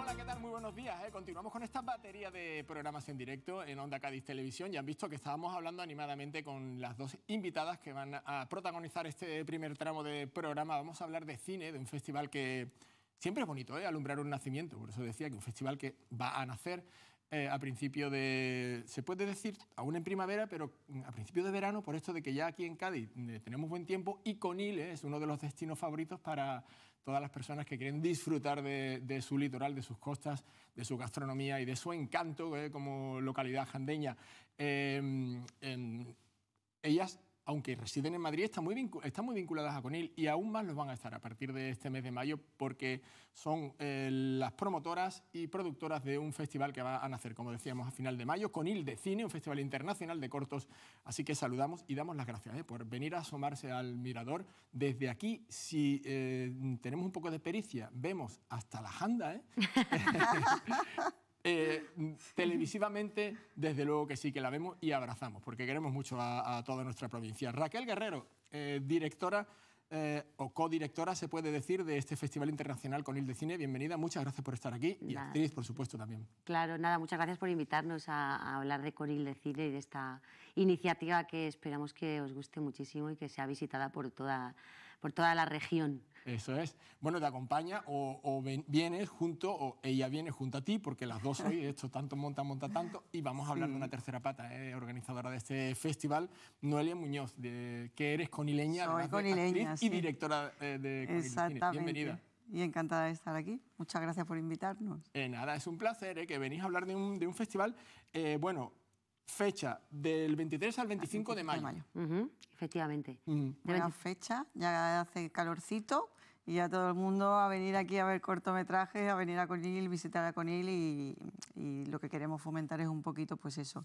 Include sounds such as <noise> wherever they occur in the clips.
Hola, ¿qué tal? Muy buenos días. ¿eh? Continuamos con esta batería de programas en directo en Onda Cádiz Televisión. Ya han visto que estábamos hablando animadamente con las dos invitadas que van a protagonizar este primer tramo de programa. Vamos a hablar de cine, de un festival que siempre es bonito, ¿eh? alumbrar un nacimiento. Por eso decía que un festival que va a nacer eh, a principio de, se puede decir, aún en primavera, pero a principio de verano, por esto de que ya aquí en Cádiz tenemos buen tiempo y Conil es uno de los destinos favoritos para todas las personas que quieren disfrutar de, su litoral, de sus costas, de su gastronomía y de su encanto eh, como localidad jandeña. Eh, ellas aunque residen en Madrid, están muy, vinculadas a Conil y aún más los van a estar a partir de este mes de mayo porque son eh, las promotoras y productoras de un festival que va a nacer, como decíamos, a final de mayo, Conil de Cine, un festival internacional de cortos. Así que saludamos y damos las gracias eh, por venir a asomarse al mirador. Desde aquí, si eh, tenemos un poco de pericia, vemos hasta la janda. ¿eh? <laughs> <laughs> Eh, <laughs> televisivamente, desde luego que sí, que la vemos y abrazamos, porque queremos mucho a, toda nuestra provincia. Raquel Guerrero, eh, directora eh, o codirectora, se puede decir, de este Festival Internacional Conil de Cine. Bienvenida, muchas gracias por estar aquí y actriz, por supuesto, también. Claro, nada, muchas gracias por invitarnos a, hablar de Conil de Cine y de esta iniciativa que esperamos que os guste muchísimo y que sea visitada por toda, por toda la región. Eso es. Bueno, te acompaña o, vienes junto o ella viene junto a ti, porque las dos hoy, esto tanto monta, monta tanto, y vamos a hablar de una tercera pata, ¿eh? organizadora de este festival, Noelia Muñoz, que eres conileña, y directora de Conileña. Bienvenida y encantada de estar aquí. Muchas gracias por invitarnos. Eh, nada, es un placer ¿eh? que venís a hablar de un, festival, bueno, fecha del 23 al 25 de mayo. Efectivamente. Uh fecha, ya hace calorcito y ya todo el mundo a venir aquí a ver cortometrajes, a venir a Conil, visitar a Conil y, y lo que queremos fomentar es un poquito pues eso,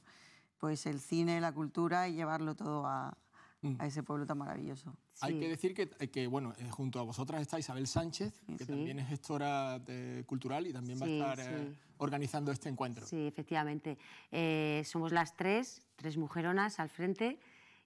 pues el cine, la cultura y llevarlo todo a, Mm. a ese pueblo tan maravilloso. Hay que decir que, eh, que, bueno, eh, junto a vosotras está Isabel Sánchez, que también es gestora cultural y también va a estar eh, organizando este encuentro. Sí, efectivamente. somos las tres, tres mujeronas al frente.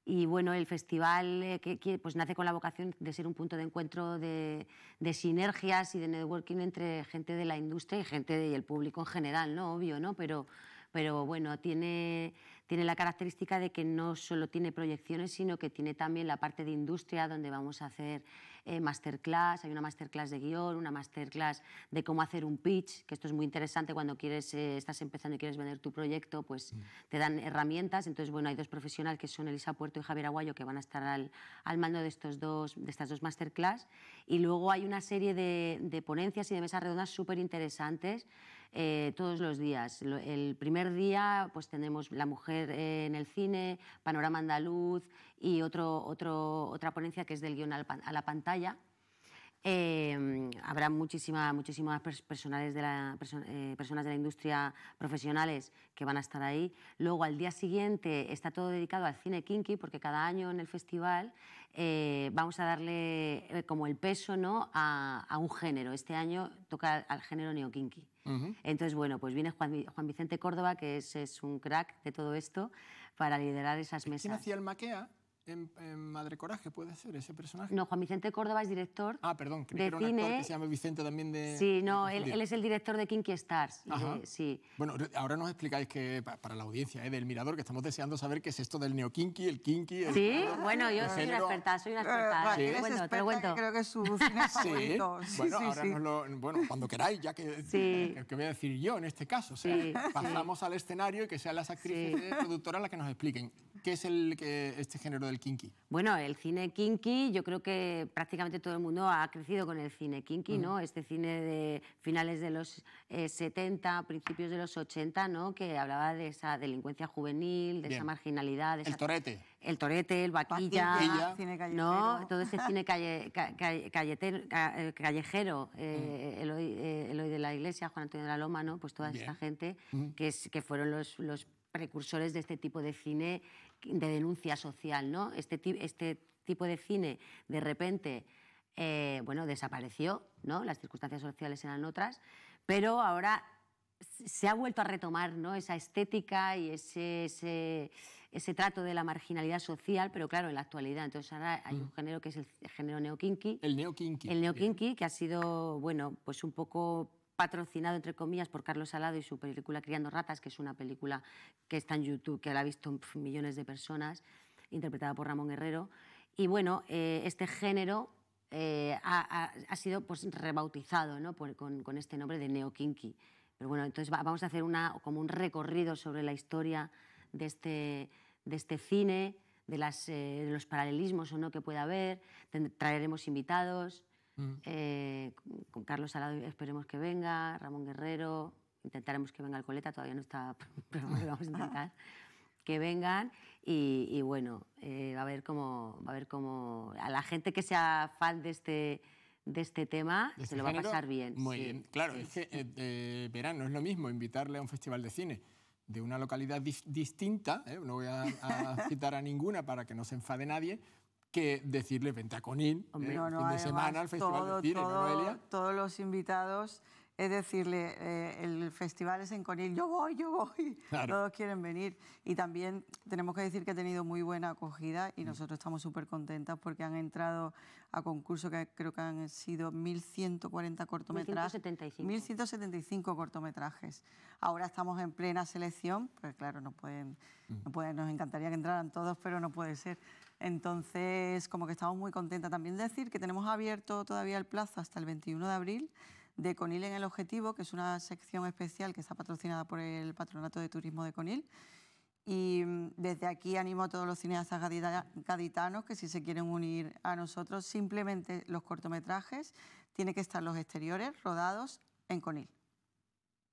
Y bueno, el festival que, pues, nace con la vocación de ser un punto de encuentro de, sinergias y de networking entre gente de la industria y gente del público en general, ¿no? Obvio, ¿no? Pero, pero bueno, tiene tiene la característica de que no solo tiene proyecciones, sino que tiene también la parte de industria, donde vamos a hacer eh, masterclass, hay una masterclass de guión, una masterclass de cómo hacer un pitch, que esto es muy interesante cuando quieres, eh, estás empezando y quieres vender tu proyecto, pues mm. te dan herramientas. Entonces, bueno, hay dos profesionales que son Elisa Puerto y Javier Aguayo, que van a estar al, mando de, estos dos, de estas dos masterclass. Y luego hay una serie de, de ponencias y de mesas redondas súper interesantes eh, todos los días. El primer día pues tenemos La mujer en el cine, Panorama andaluz y otro, otro, otra ponencia que es del guión a la pantalla Em, habrá muchísimas muchísimas personales de eh, personas de la industria profesionales que van a estar ahí. Luego, al día siguiente, está todo dedicado al cine kinky, porque cada año en el festival eh, vamos a darle eh, como el peso ¿no? a, un género. Este año toca al género neo-kinky. Entonces, bueno, pues viene Juan, Vicente Córdoba, que es, es, un crack de todo esto, para liderar esas mesas. ¿Quién el maquea? en, Madre Coraje, puede ser ese personaje. No, Juan Vicente Córdoba es director. Ah, perdón, creo que era un actor que se llama Vicente también de. Sí, no, él, es el director de Kinky Stars. sí. Bueno, ahora nos explicáis que para la audiencia eh, del Mirador, que estamos deseando saber qué es esto del neo kinky, el kinky. sí, bueno, yo soy una experta, soy una eh, experta. Sí. bueno, creo que es su <laughs> Sí. bueno, bueno, cuando queráis, ya que, eh, que, que, voy a decir yo en este caso. O sea, pasamos al escenario y que sean las actrices productoras las que nos expliquen ¿Qué es el, este género del kinky? Bueno, el cine kinky, yo creo que prácticamente todo el mundo ha crecido con el cine kinky, ¿no? Este cine de finales de los 70, eh, principios de los 80, ¿no? Que hablaba de esa delincuencia juvenil, de esa marginalidad. el torete. El torete, el vaquilla, cine ¿no? Todo ese cine eh, callejero, eh, mm. El hoy de la Iglesia, Juan Antonio de la Loma, ¿no? Pues toda esta gente que, fueron los precursores de este tipo de cine de denuncia social, ¿no? Este, este tipo de cine de repente eh, bueno, desapareció, ¿no? Las circunstancias sociales eran otras, pero ahora se ha vuelto a retomar ¿no? esa estética y ese, ese, trato de la marginalidad social, pero claro, en la actualidad. Entonces ahora hay un género que es el género neokinki. El El que ha sido, bueno, pues un poco patrocinado, entre comillas, por Carlos Salado y su película Criando Ratas, que es una película que está en YouTube, que la ha visto millones de personas, interpretada por Ramón Guerrero. Y bueno, eh, este género eh, ha, sido pues, rebautizado ¿no? con, este nombre de Neo Kinky. Pero bueno, entonces vamos a hacer una, como un recorrido sobre la historia de este, de este cine, de, las, eh, de los paralelismos o no que pueda haber. Traeremos invitados, Mm. Eh, con Carlos Salado esperemos que venga, Ramón Guerrero, intentaremos que venga el coleta, todavía no está, <laughs> pero vamos a intentar. que vengan y, bueno, eh, va a ver cómo, va a ver cómo a la gente que sea fan de este, de este tema se este lo va a pasar bien. Muy bien, claro, es que eh, verán, es lo mismo invitarle a un festival de cine de una localidad distinta, no voy a citar a ninguna para que no se enfade nadie, que decirle, vente a Conín, ¿eh? fin de semana al Festival de Cine, Noelia? Todos los invitados es decirle, eh, el festival es en Conín, yo voy, yo voy, todos quieren venir. Y también tenemos que decir que ha tenido muy buena acogida y mm. nosotros estamos súper contentas porque han entrado a concurso que creo que han sido 1.140 cortometrajes. 1.175. 1.175 cortometrajes. Ahora estamos en plena selección, pues claro, no pueden, mm. no pueden, nos encantaría que entraran todos, pero no puede ser. Entonces, como que estamos muy contentas. También de decir que tenemos abierto todavía el plazo hasta el 21 de abril de Conil en el Objetivo, que es una sección especial que está patrocinada por el Patronato de Turismo de Conil. Y mm, desde aquí animo a todos los cineastas gaditanos que si se quieren unir a nosotros, simplemente los cortometrajes tienen que estar los exteriores rodados en Conil.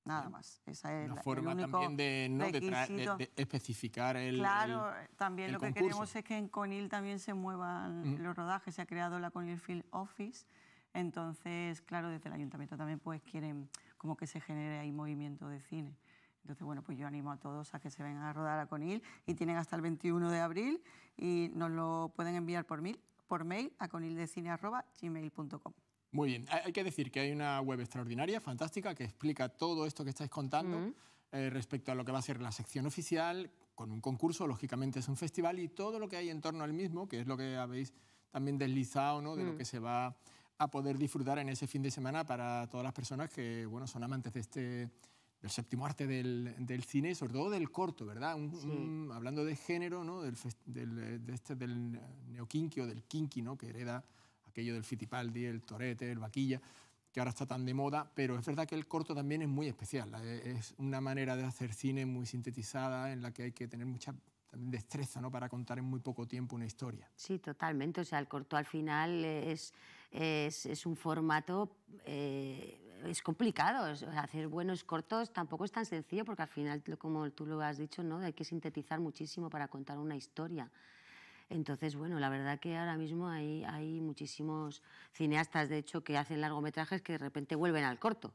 Nada más. Esa es la forma también de, ¿no? de, especificar el. Claro, eh, también lo que queremos es que en Conil también se muevan los rodajes. Se ha creado la Conil Field Office. Entonces, claro, desde el ayuntamiento también pues quieren como que se genere ahí movimiento de cine. Entonces, bueno, pues yo animo a todos a que se vengan a rodar a Conil y tienen hasta el 21 de abril y nos lo pueden enviar por, mil, por mail a conildecine.gmail.com. Muy bien, hay que decir que hay una web extraordinaria, fantástica, que explica todo esto que estáis contando eh, respecto a lo que va a ser la sección oficial, con un concurso, lógicamente es un festival, y todo lo que hay en torno al mismo, que es lo que habéis también deslizado, ¿no? de lo mm. que se va a poder disfrutar en ese fin de semana para todas las personas que bueno, son amantes de este del séptimo arte del, cine sobre todo del corto, ¿verdad? hablando de género, ¿no? Del, del, de este, del o del kinky, ¿no? Que hereda aquello del Fittipaldi, el Torete, el Vaquilla, que ahora está tan de moda, pero es verdad que el corto también es muy especial. ¿eh? Es una manera de hacer cine muy sintetizada en la que hay que tener mucha destreza ¿no? para contar en muy poco tiempo una historia. Sí, totalmente. O sea, el corto al final es, es, un formato, eh, es complicado. hacer buenos cortos tampoco es tan sencillo porque al final, como tú lo has dicho, ¿no? hay que sintetizar muchísimo para contar una historia. Entonces, bueno, la verdad que ahora mismo hay, hay muchísimos cineastas, de hecho, que hacen largometrajes que de repente vuelven al corto.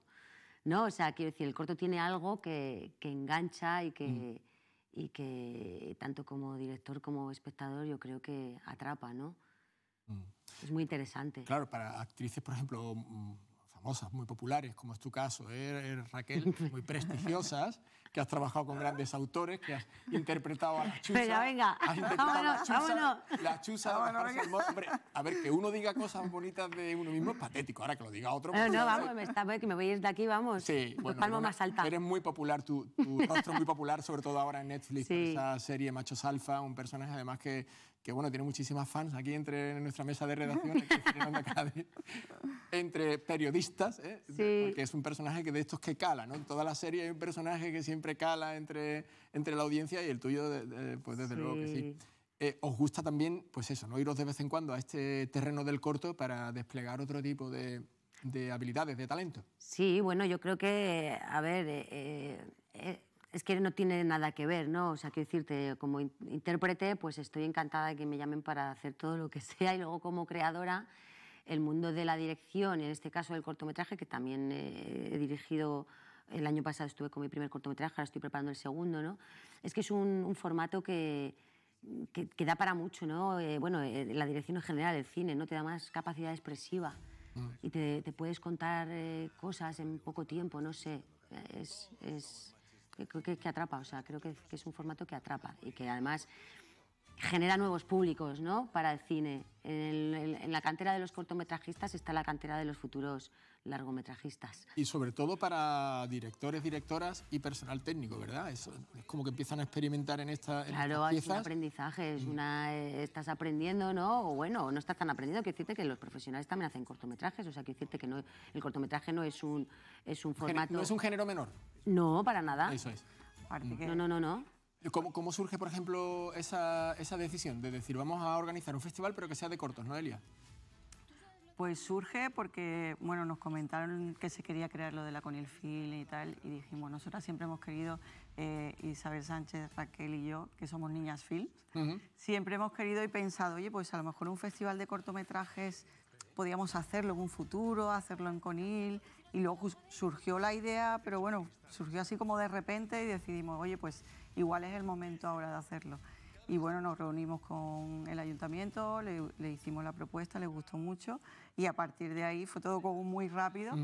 ¿no? O sea, quiero decir, el corto tiene algo que, engancha y que, mm. que, tanto como director como espectador, yo creo que atrapa, ¿no? Mm. Es muy interesante. Claro, para actrices, por ejemplo, mm, famosas, muy populares, como es tu caso, ¿eh? Raquel, muy prestigiosas, que has trabajado con grandes autores, que has interpretado a la chusa. Venga, venga. Has interpretado vámonos, la chusa, a ver, que uno diga cosas bonitas de uno mismo es patético. Ahora que lo diga otro... No, pues no, vamos, me pues, que me voy de aquí, vamos. Sí, bueno, palmo más alta. Eres muy popular, tu, tu rostro es muy popular, sobre todo ahora en Netflix, esa serie Machos Alfa, un personaje además que, que bueno, tiene muchísimas fans aquí entre en nuestra mesa de redacción, entre periodistas, ¿eh? porque es un personaje que de estos que cala, ¿no? En toda la serie hay un personaje que siempre cala entre, entre la audiencia y el tuyo, pues desde luego que sí. Eh, os gusta también, pues eso, ¿no? Iros de vez en cuando a este terreno del corto para desplegar otro tipo de, habilidades, de talento. Sí, bueno, yo creo que, a ver, eh, es que no tiene nada que ver, ¿no? O sea, quiero decirte, como intérprete, pues estoy encantada de que me llamen para hacer todo lo que <laughs> sea y luego como creadora, el mundo de la dirección, en este caso del cortometraje, que también he dirigido el año pasado, estuve con mi primer cortometraje, ahora estoy preparando el segundo, ¿no? Es que es un, formato que, que, da para mucho, ¿no? Eh, bueno, eh, la dirección en general, el cine, ¿no? Te da más capacidad expresiva mm. y te, puedes contar eh, cosas en poco tiempo, no sé. es, que, que, que atrapa, o sea, creo que, que, es un formato que atrapa y que además genera nuevos públicos ¿no? para el cine. En, la cantera de los cortometrajistas está la cantera de los futuros largometrajistas. Y sobre todo para directores, directoras y personal técnico, ¿verdad? Es, es como que empiezan a experimentar en esta Claro, hay un aprendizaje, es mm. una, eh, estás aprendiendo, ¿no? O bueno, no estás tan aprendiendo, que decirte que los profesionales también hacen cortometrajes, o sea, quiero decirte que no, el cortometraje no es un, es un formato... No es un género menor. No, para nada. Eso es. Mm. No, no, no, no. ¿Cómo, surge, por ejemplo, esa, decisión de decir vamos a organizar un festival pero que sea de cortos, Noelia? Pues surge porque, bueno, nos comentaron que se quería crear lo de la Conilfil y tal, y dijimos, nosotras siempre hemos querido, eh, Isabel Sánchez, Raquel y yo, que somos niñas film, siempre hemos querido y pensado, oye, pues a lo mejor un festival de cortometrajes podíamos hacerlo en un futuro, hacerlo en Conil, y luego surgió la idea, pero bueno, surgió así como de repente y decidimos, oye, pues igual es el momento ahora de hacerlo. Y bueno, nos reunimos con el ayuntamiento, le, hicimos la propuesta, le gustó mucho y a partir de ahí fue todo como muy rápido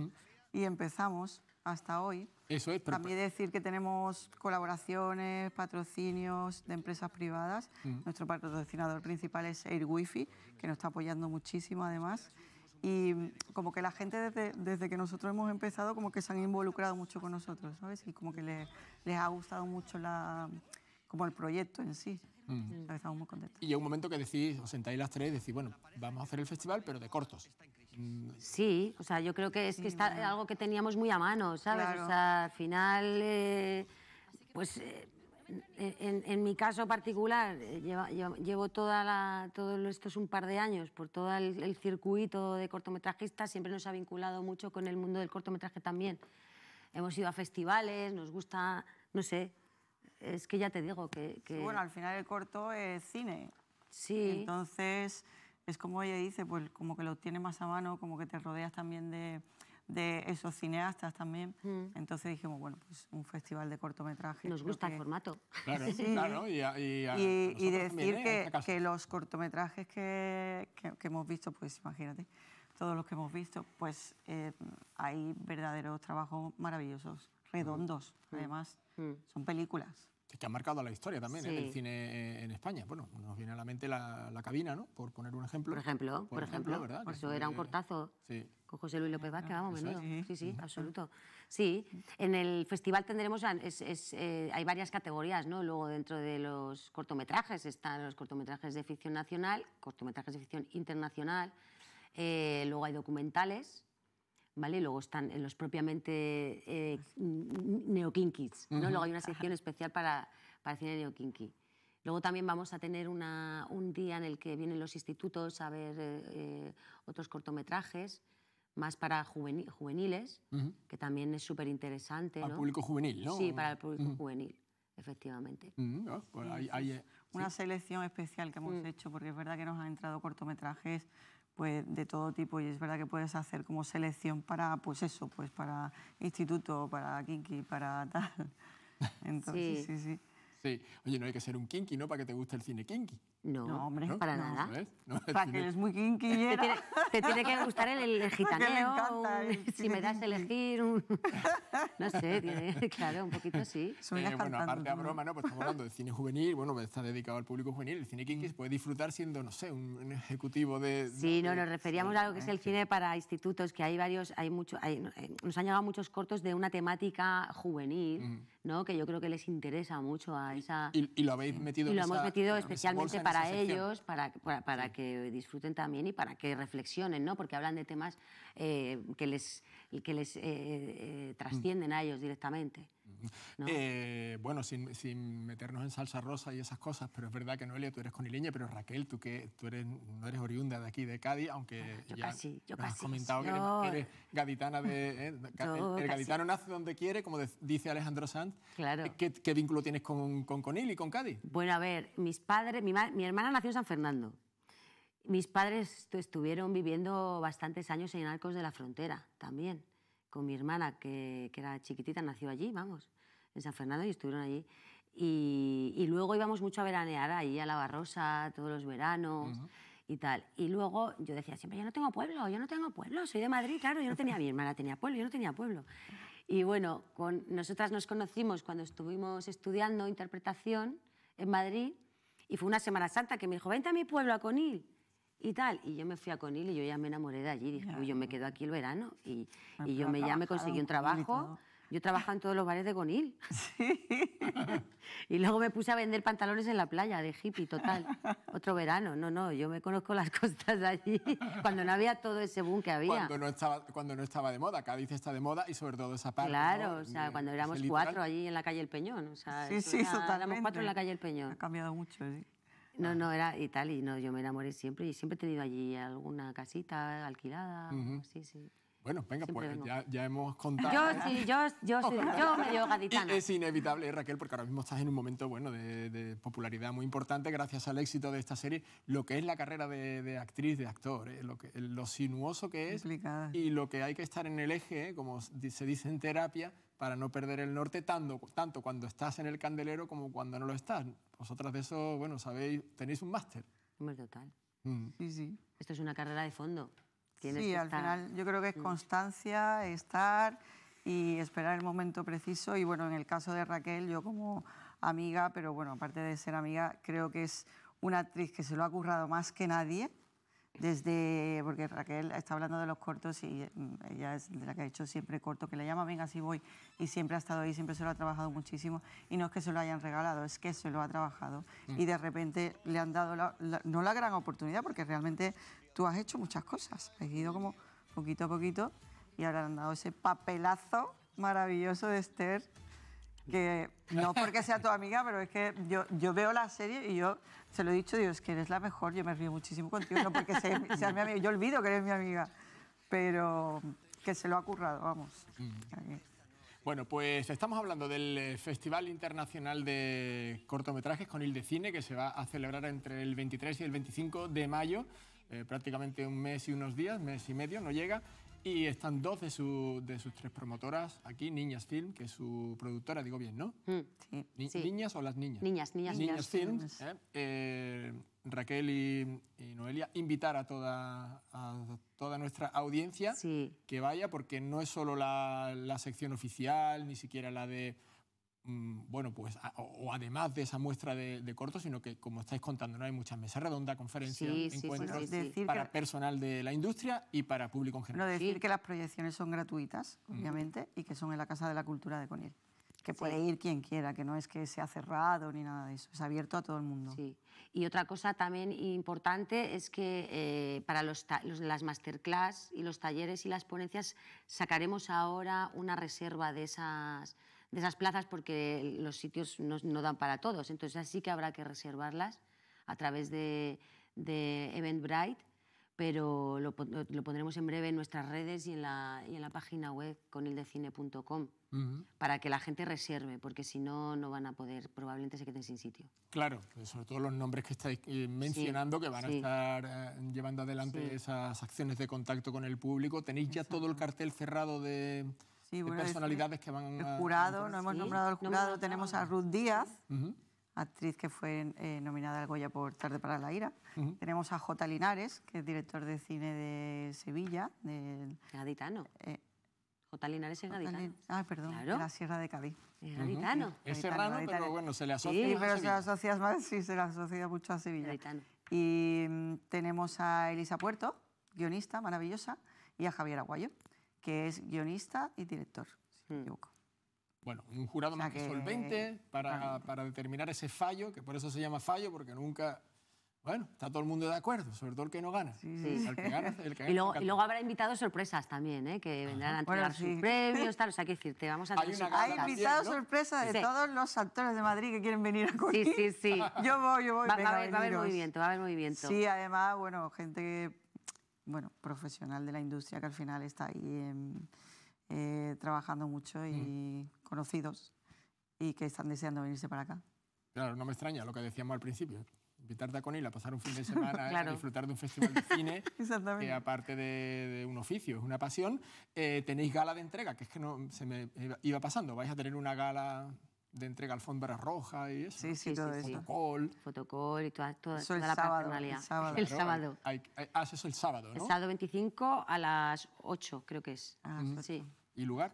y empezamos hasta hoy. Eso es. Pero... También decir que tenemos colaboraciones, patrocinios de empresas privadas. Nuestro patrocinador principal es Air Wifi, que nos está apoyando muchísimo además y como que la gente desde, desde, que nosotros hemos empezado como que se han involucrado mucho con nosotros, ¿sabes? Y como que les, les ha gustado mucho la, como el proyecto en sí. Mm. Estamos muy contentos. Y llega un momento que decís, os sentáis las tres y decís, bueno, vamos a hacer el festival, pero de cortos. Sí, o sea, yo creo que es está algo que teníamos muy a mano, ¿sabes? O sea, al final, eh, pues... Eh, en, mi caso particular, eh, llevo, llevo, toda todo esto es un par de años, por todo el, circuito de cortometrajistas, siempre nos ha vinculado mucho con el mundo del cortometraje también. Hemos ido a festivales, nos gusta, no sé, es que ya te digo que... bueno, al final el corto es cine. Sí. Entonces, es como ella dice, pues como que lo tienes más a mano, como que te rodeas también de de esos cineastas también. Mm. Entonces dijimos, bueno, pues un festival de cortometrajes. Nos gusta el formato. Claro, claro. Y, decir que, los cortometrajes que, hemos visto, pues imagínate, todos los que hemos visto, pues eh, hay verdaderos trabajos maravillosos, redondos, mm. Mm. además. Son películas que ha marcado la historia también, ¿eh? el cine eh, en España. Bueno, nos viene a la mente la, cabina, ¿no? Por poner un ejemplo. Por ejemplo, por, ejemplo, Por eso era un cortazo. Sí con José Luis López Vázquez, ah, vamos, menudo. Sí, sí, absoluto. Sí, en el festival tendremos, eh, hay varias categorías, ¿no? Luego dentro de los cortometrajes están los cortometrajes de ficción nacional, cortometrajes de ficción internacional, eh, luego hay documentales, ¿vale? Luego están los propiamente eh, neokinkis, ¿no? Luego hay una sección especial para, para cine neokinki. Luego también vamos a tener un día en el que vienen los institutos a ver otros cortometrajes más para juveniles, que también es súper interesante. Para el público juvenil, ¿no? Sí, para el público juvenil, efectivamente. hay, ah, pues eh, Una selección especial que hemos mm. hecho, porque es verdad que nos han entrado cortometrajes pues de todo tipo y es verdad que puedes hacer como selección para pues eso pues para instituto para kinky para tal <laughs> entonces sí sí, sí. oye no hay que ser un kinky no para que te guste el cine kinky no, hombre, para nada. <laughs> para que eres muy quinquillera. <laughs> Te tiene, que gustar el, <laughs> gitaneo. si me das a elegir, un, no sé, tiene, claro, un poquito sí. Eh, bueno, aparte a broma, ¿no? Pues estamos hablando de cine juvenil, bueno, pues está dedicado al público juvenil. El cine mm. kinky se puede disfrutar siendo, no sé, un, ejecutivo de... Sí, no, nos referíamos a lo que es ¿eh? el cine para institutos, que hay varios, hay mucho, hay, eh, nos han llegado muchos cortos de una temática juvenil, mm. ¿no? Que yo creo que les interesa mucho a esa... Y, lo habéis metido... Y lo hemos metido especialmente para para ellos, para, para, que disfruten también y para que reflexionen, ¿no? Porque hablan de temas eh, que les que les eh, eh, mm. trascienden a ellos directamente. Eh, bueno, sin, meternos en salsa rosa y esas cosas, pero es verdad que Noelia, tú eres conileña, pero Raquel, tú que tú eres, no eres oriunda de aquí, de Cádiz, aunque ah, ya has comentado que, eres, gaditana de... <laughs> el, el gaditano nace donde quiere, como dice Alejandro Sanz. Claro. ¿Qué, vínculo tienes con, con Conil y con Cádiz? Bueno, a ver, mis padres... mi hermana nació en San Fernando mis padres estuvieron viviendo bastantes años en Arcos de la Frontera también, con mi hermana, que, era chiquitita, nació allí, vamos, en San Fernando, y estuvieron allí. Y, luego íbamos mucho a veranear ahí, a La Barrosa, todos los veranos. Y tal. Y luego yo decía siempre, yo no tengo pueblo, yo no tengo pueblo, soy de Madrid, claro, yo no tenía, mi hermana tenía pueblo, yo no tenía pueblo. Y bueno, con, nosotras nos conocimos cuando estuvimos estudiando interpretación en Madrid y fue una Semana Santa que me dijo, vente a mi pueblo, a Conil y tal. Y yo me fui a Conil y yo ya me enamoré de allí. Dije, yo me quedo aquí el verano. Y, yo me, ya me conseguí un trabajo. Yo trabajaba en todos los bares de Conil. <laughs> Sí. <laughs> y luego me puse a vender pantalones en la playa, de hippie, total. <laughs> Otro verano. No, no, yo me conozco las costas de allí, cuando no había todo ese boom que había. Cuando no estaba, cuando no estaba de moda. Cádiz está de moda y sobre todo esa parte. Claro, o sea, cuando éramos cuatro allí en la calle El Peñón. O sí, sí, Éramos cuatro en la calle El Peñón. Ha cambiado mucho, sí. No, ah. no, era y tal, y no, yo me enamoré siempre y siempre he tenido allí alguna casita alquilada, sí. Bueno, venga, pues ya, ya, hemos <laughs> contado. Yo ¿eh? sí, yo, yo, <laughs> yo medio gaditana. es inevitable, Raquel, porque ahora mismo estás en un momento bueno de, popularidad muy importante gracias al éxito de esta serie, lo que es la carrera de, de actriz, de actor, ¿eh? lo, que, lo sinuoso que es y lo que hay que estar en el eje, ¿eh? como se dice en terapia, para no perder el norte tanto, tanto cuando estás en el candelero como cuando no lo estás. Vosotras de eso, bueno, sabéis, tenéis un máster. total. Mm. Sí, Esto es una carrera de fondo. sí, al final yo creo que es mm. constancia, estar y esperar el momento preciso. Y bueno, en el caso de Raquel, yo como amiga, pero bueno, aparte de ser amiga, creo que es una actriz que se lo ha currado más que nadie desde, porque Raquel está hablando de los cortos y mm, ella es de la que ha hecho siempre corto, que le llama, venga, así voy, y siempre ha estado ahí, siempre se lo ha trabajado muchísimo, y no es que se lo hayan regalado, es que se lo ha trabajado, y mm. de repente le han dado, no la gran oportunidad, porque realmente tú has hecho muchas cosas, has ido como poquito a poquito, y ahora le han dado ese papelazo maravilloso de Esther que no porque sea tu amiga, pero es que yo, yo veo la serie y yo se lo he dicho, dios que eres la mejor, yo me río muchísimo contigo, no porque sea mi amiga, yo olvido que eres mi amiga, pero que se lo ha currado, vamos. Mm. Bueno, pues estamos hablando del eh, Festival Internacional de Cortometrajes con Ilde Cine, que se va a celebrar entre el 23 y el 25 de mayo, eh, prácticamente un mes y unos días, mes y medio, no llega, y están dos de, sus tres promotoras aquí, Niñas Film, que es su productora, digo bien, ¿no? Mm, ¿Niñas o las niñas? Niñas, niñas, niñas. niñas ¿eh? Eh, Raquel y, Noelia, invitar a toda, a toda nuestra audiencia que vaya, porque no es solo la sección oficial, ni siquiera la de Mm, bueno, pues, o además de esa muestra de, corto, cortos, sino que, como estáis contando, ¿no? hay muchas mesas redondas, conferencias, encuentros para personal de la industria y para público en general. No decir que las proyecciones son gratuitas, obviamente, y que son en la Casa de la Cultura de Conil. Que puede ir quien quiera, que no es que sea cerrado ni nada de eso, es abierto a todo el mundo. Sí. Y otra cosa también importante es que eh, para las masterclass y los talleres y las ponencias sacaremos ahora una reserva de esas de esas plazas porque los sitios no, dan para todos. Entonces así que habrá que reservarlas a través de, de Eventbrite, pero lo, pondremos en breve en nuestras redes y en la, página web conildecine.com para que la gente reserve, porque si no, no van a poder, probablemente se queden sin sitio. Claro, pues sobre todo los nombres que estáis eh, mencionando que van a estar eh, llevando adelante esas acciones de contacto con el público. ¿Tenéis ya todo el cartel cerrado de bueno, personalidades que van... El jurado, no hemos nombrado al jurado, tenemos a Ruth Díaz, actriz que fue eh, nominada al Goya por Tarde para la Ira. Tenemos a J. Linares, que es director de cine de Sevilla. gaditano. Eh, J. Linares es gaditano. Ah, perdón, de la Sierra de Cádiz. gaditano. Es pero bueno, se le asocia Sí, más pero se le asocia sí, se le asocia mucho a Sevilla. Y mm, tenemos a Elisa Puerto, guionista maravillosa, y a Javier Aguayo que es guionista y director, si me hmm. equivoco. Bueno, un jurado más que solvente para, para, determinar ese fallo, que por eso se llama fallo, porque nunca... Bueno, está todo el mundo de acuerdo, sobre todo el que no gana. y, luego, habrá invitados sorpresas también, ¿eh? que vendrán a entregar bueno, sus premios, tal. O sea, que decirte, vamos a... Hay, hay invitados sorpresas de todos los actores de Madrid que quieren venir a cubrir. Sí, sí, sí. <laughs> yo voy, yo voy. Va, a haber, va a haber movimiento, va a haber movimiento. Sí, además, bueno, gente que bueno, profesional de la industria que al final está ahí em, eh, trabajando mucho y conocidos y que están deseando venirse para acá. Claro, no me extraña lo que decíamos al principio. Invitarte a Conil a pasar un fin de <laughs> semana eh, a disfrutar de un festival de cine, <laughs> que aparte de, un oficio, es una pasión. Eh, tenéis gala de entrega, que es que no se me iba pasando. Vais a tener una gala de entrega al Fondo Vera Roja y eso. Sí, sí, todo eso. Fotocall. Fotocall y toda, toda, toda la personalidad. El sábado. El ah, eso es el sábado, ¿no? El sábado 25 a las 8, creo que es. Ah, sí. ¿Y lugar?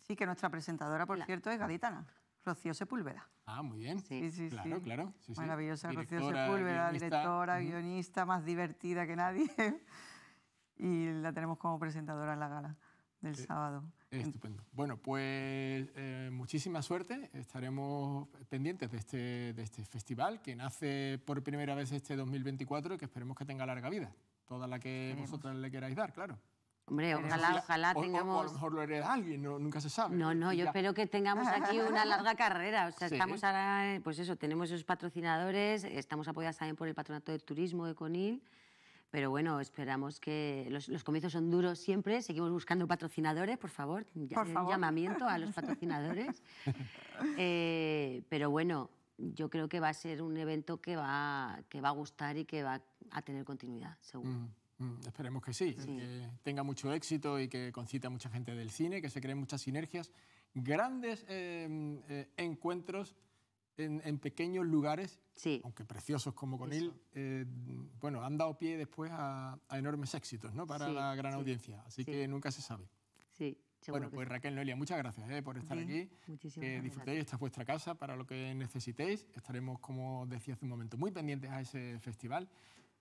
Sí, que nuestra presentadora, por cierto, es gaditana. Rocío Sepúlveda. Ah, muy bien. Sí, sí, claro, sí. claro. Sí, Maravillosa Rocío Sepúlveda, directora, guionista, más divertida que nadie. <laughs> y la tenemos como presentadora en la gala del sábado. Estupendo. Bueno, pues eh, muchísima suerte. Estaremos pendientes de este, de este festival que nace por primera vez este 2024 y que esperemos que tenga larga vida. Toda la que vosotros le queráis dar, claro. Hombre, ojalá, ojalá tengamos... O, a lo mejor lo hereda alguien, nunca se sabe. No, ¿eh? no, yo espero que tengamos aquí una larga <laughs> carrera. O sea, estamos ahora, pues eso, tenemos esos patrocinadores, estamos apoyados también por el Patronato de Turismo de Conil pero bueno, esperamos que los, los, comienzos son duros siempre. Seguimos buscando patrocinadores, por favor. llamamiento a los patrocinadores. <laughs> Eh, pero bueno, yo creo que va a ser un evento que va, que va a gustar y que va a tener continuidad, seguro. Mm, mm, esperemos que sí, que tenga mucho éxito y que concita a mucha gente del cine, que se creen muchas sinergias, grandes eh, eh, encuentros en, pequeños lugares, aunque preciosos como Conil, eh, bueno, han dado pie después a, enormes éxitos para la gran audiencia, así que nunca se sabe. Bueno, pues Raquel Noelia, muchas gracias eh, por estar aquí. disfrutéis, esta es vuestra casa para lo que necesitéis. Estaremos, como decía hace un momento, muy pendientes a ese festival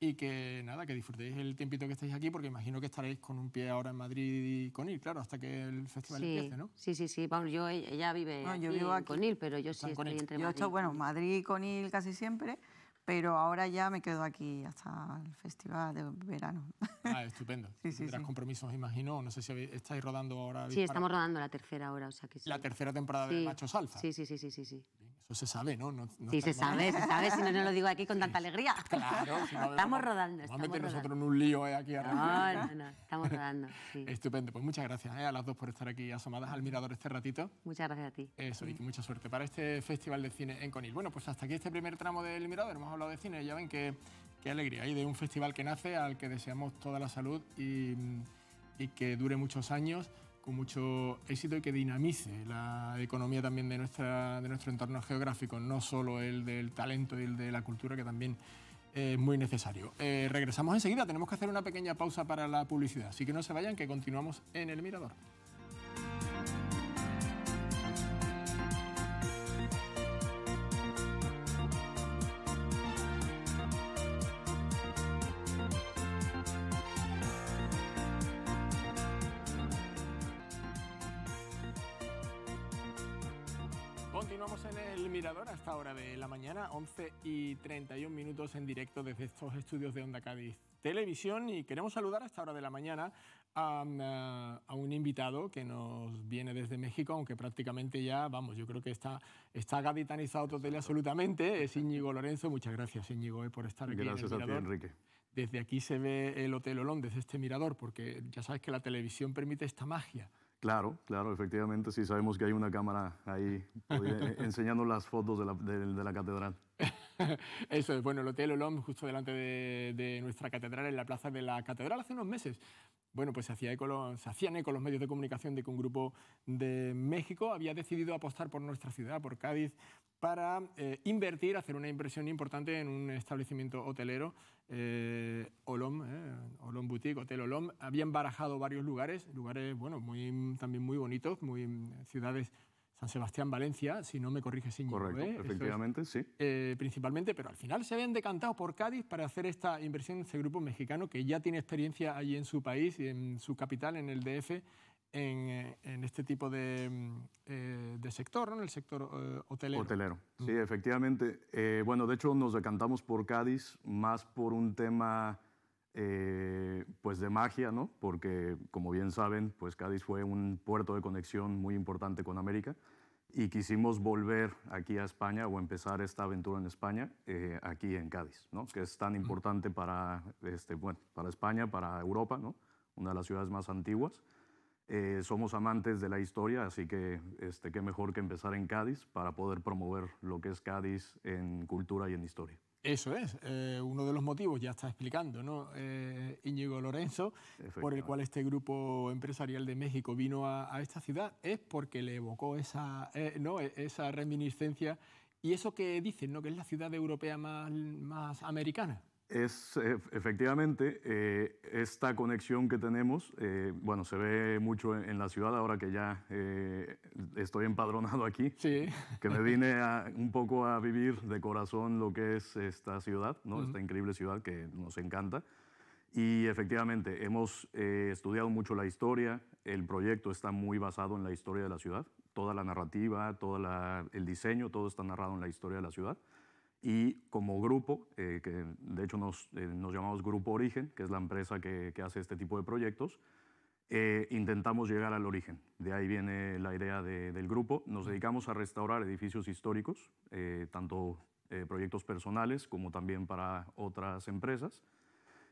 y que nada, que disfrutéis el tiempito que estáis aquí, porque imagino que estaréis con un pie ahora en Madrid y con Ir, claro, hasta que el festival empiece, ¿no? Sí, sí, sí, vamos, yo, eh, ella vive vivo aquí. con IL, pero yo sí estoy entre Madrid. Yo bueno, Madrid y con IL casi siempre, pero ahora ya me quedo aquí hasta el festival de verano. Ah, <laughs> estupendo. sí, compromisos, imagino. No sé si estáis rodando ahora. Sí, estamos rodando la tercera hora o sea que sí. La tercera temporada de Macho Alfa. Sí, sí, sí, sí, sí. sí. Eso se sabe, ¿no? sí, se sabe, se sabe, si no, no lo digo aquí con tanta alegría. <laughs> Claro. estamos rodando. Vamos a meter nosotros en un lío eh, aquí arriba. No, no, no, estamos rodando. Estupendo. Pues muchas gracias eh, a las dos por estar aquí asomadas al mirador este ratito. Muchas gracias a ti. Eso, y mucha suerte para este Festival de Cine en Conil. Bueno, pues hasta aquí este primer tramo del mirador. Hemos hablado de cine, ya ven que qué alegría. Y de un festival que nace, al que deseamos toda la salud y, y que dure muchos años con mucho éxito y que dinamice la economía también de, nuestra, de nuestro entorno geográfico, no solo el del talento y el de la cultura, que también es muy necesario. Eh, regresamos enseguida, tenemos que hacer una pequeña pausa para la publicidad, así que no se vayan, que continuamos en el Mirador. 11 y 31 minutos en directo desde estos estudios de Onda Cádiz Televisión y queremos saludar a esta hora de la mañana a, eh, un invitado que nos viene desde México, aunque prácticamente ya, vamos, yo creo que está, está gaditanizado total absolutamente, es Íñigo Lorenzo. Muchas gracias, Íñigo, eh, por estar aquí. Gracias en el a Enrique. Desde aquí se ve el Hotel Olón, desde este mirador, porque ya sabes que la televisión permite esta magia Claro, claro, efectivamente, sí sabemos que hay una cámara ahí pues, e, e, enseñando las fotos de la, de, la catedral. <laughs> Eso es, bueno, el Hotel Olom, justo delante de, nuestra catedral, en la plaza de la catedral, hace unos meses. Bueno, pues se, hacía eco, hacían eco los medios de comunicación de que un grupo de México había decidido apostar por nuestra ciudad, por Cádiz, para eh, invertir, hacer una inversión importante en un establecimiento hotelero eh, Olom, eh, Olom Boutique, Hotel Olom, habían barajado varios lugares, lugares bueno, muy, también muy bonitos, muy eh, ciudades San Sebastián, Valencia, si no me corrige sin Correcto, efectivamente, sí. principalmente, pero al final se habían decantado por Cádiz para hacer esta inversión en este grupo mexicano que ya tiene experiencia allí en su país, y en su capital, en el DF, eh, en, este tipo de, mm, eh, de, sector, ¿no? en el sector eh, hotelero. Hotelero, sí, efectivamente. bueno, de hecho nos decantamos por Cádiz más por un tema pues de magia, ¿no? porque como bien saben, pues Cádiz fue un puerto de conexión muy importante con América y quisimos volver aquí a España o empezar esta aventura en España, aquí en Cádiz, ¿no? que es tan importante para, este, bueno, para España, para Europa, ¿no? una de las ciudades más antiguas. Eh, somos amantes de la historia, así que este, qué mejor que empezar en Cádiz para poder promover lo que es Cádiz en cultura y en historia. Eso es, eh, uno de los motivos, ya está explicando, ¿no? Eh, Íñigo Lorenzo, por el cual este grupo empresarial de México vino a, esta ciudad, es porque le evocó esa, ¿no? E, esa reminiscencia y eso que dicen, ¿no? Que es la ciudad europea más, más americana es efectivamente eh, esta conexión que tenemos, eh, bueno, se ve mucho en, la ciudad ahora que ya eh, estoy empadronado aquí, sí. que me vine un poco a vivir de corazón lo que es esta ciudad, esta increíble ciudad que nos encanta. Y efectivamente, hemos estudiado mucho la historia, el proyecto está muy basado en la historia de la ciudad, toda la narrativa, todo el diseño, todo está narrado en la historia de la ciudad y como grupo, eh, que de hecho eh, nos, llamamos Grupo Origen, que es la empresa que, hace este tipo de proyectos, eh, intentamos llegar al origen. De ahí viene la idea del grupo. Nos dedicamos a restaurar edificios históricos, tanto proyectos personales como también para otras empresas.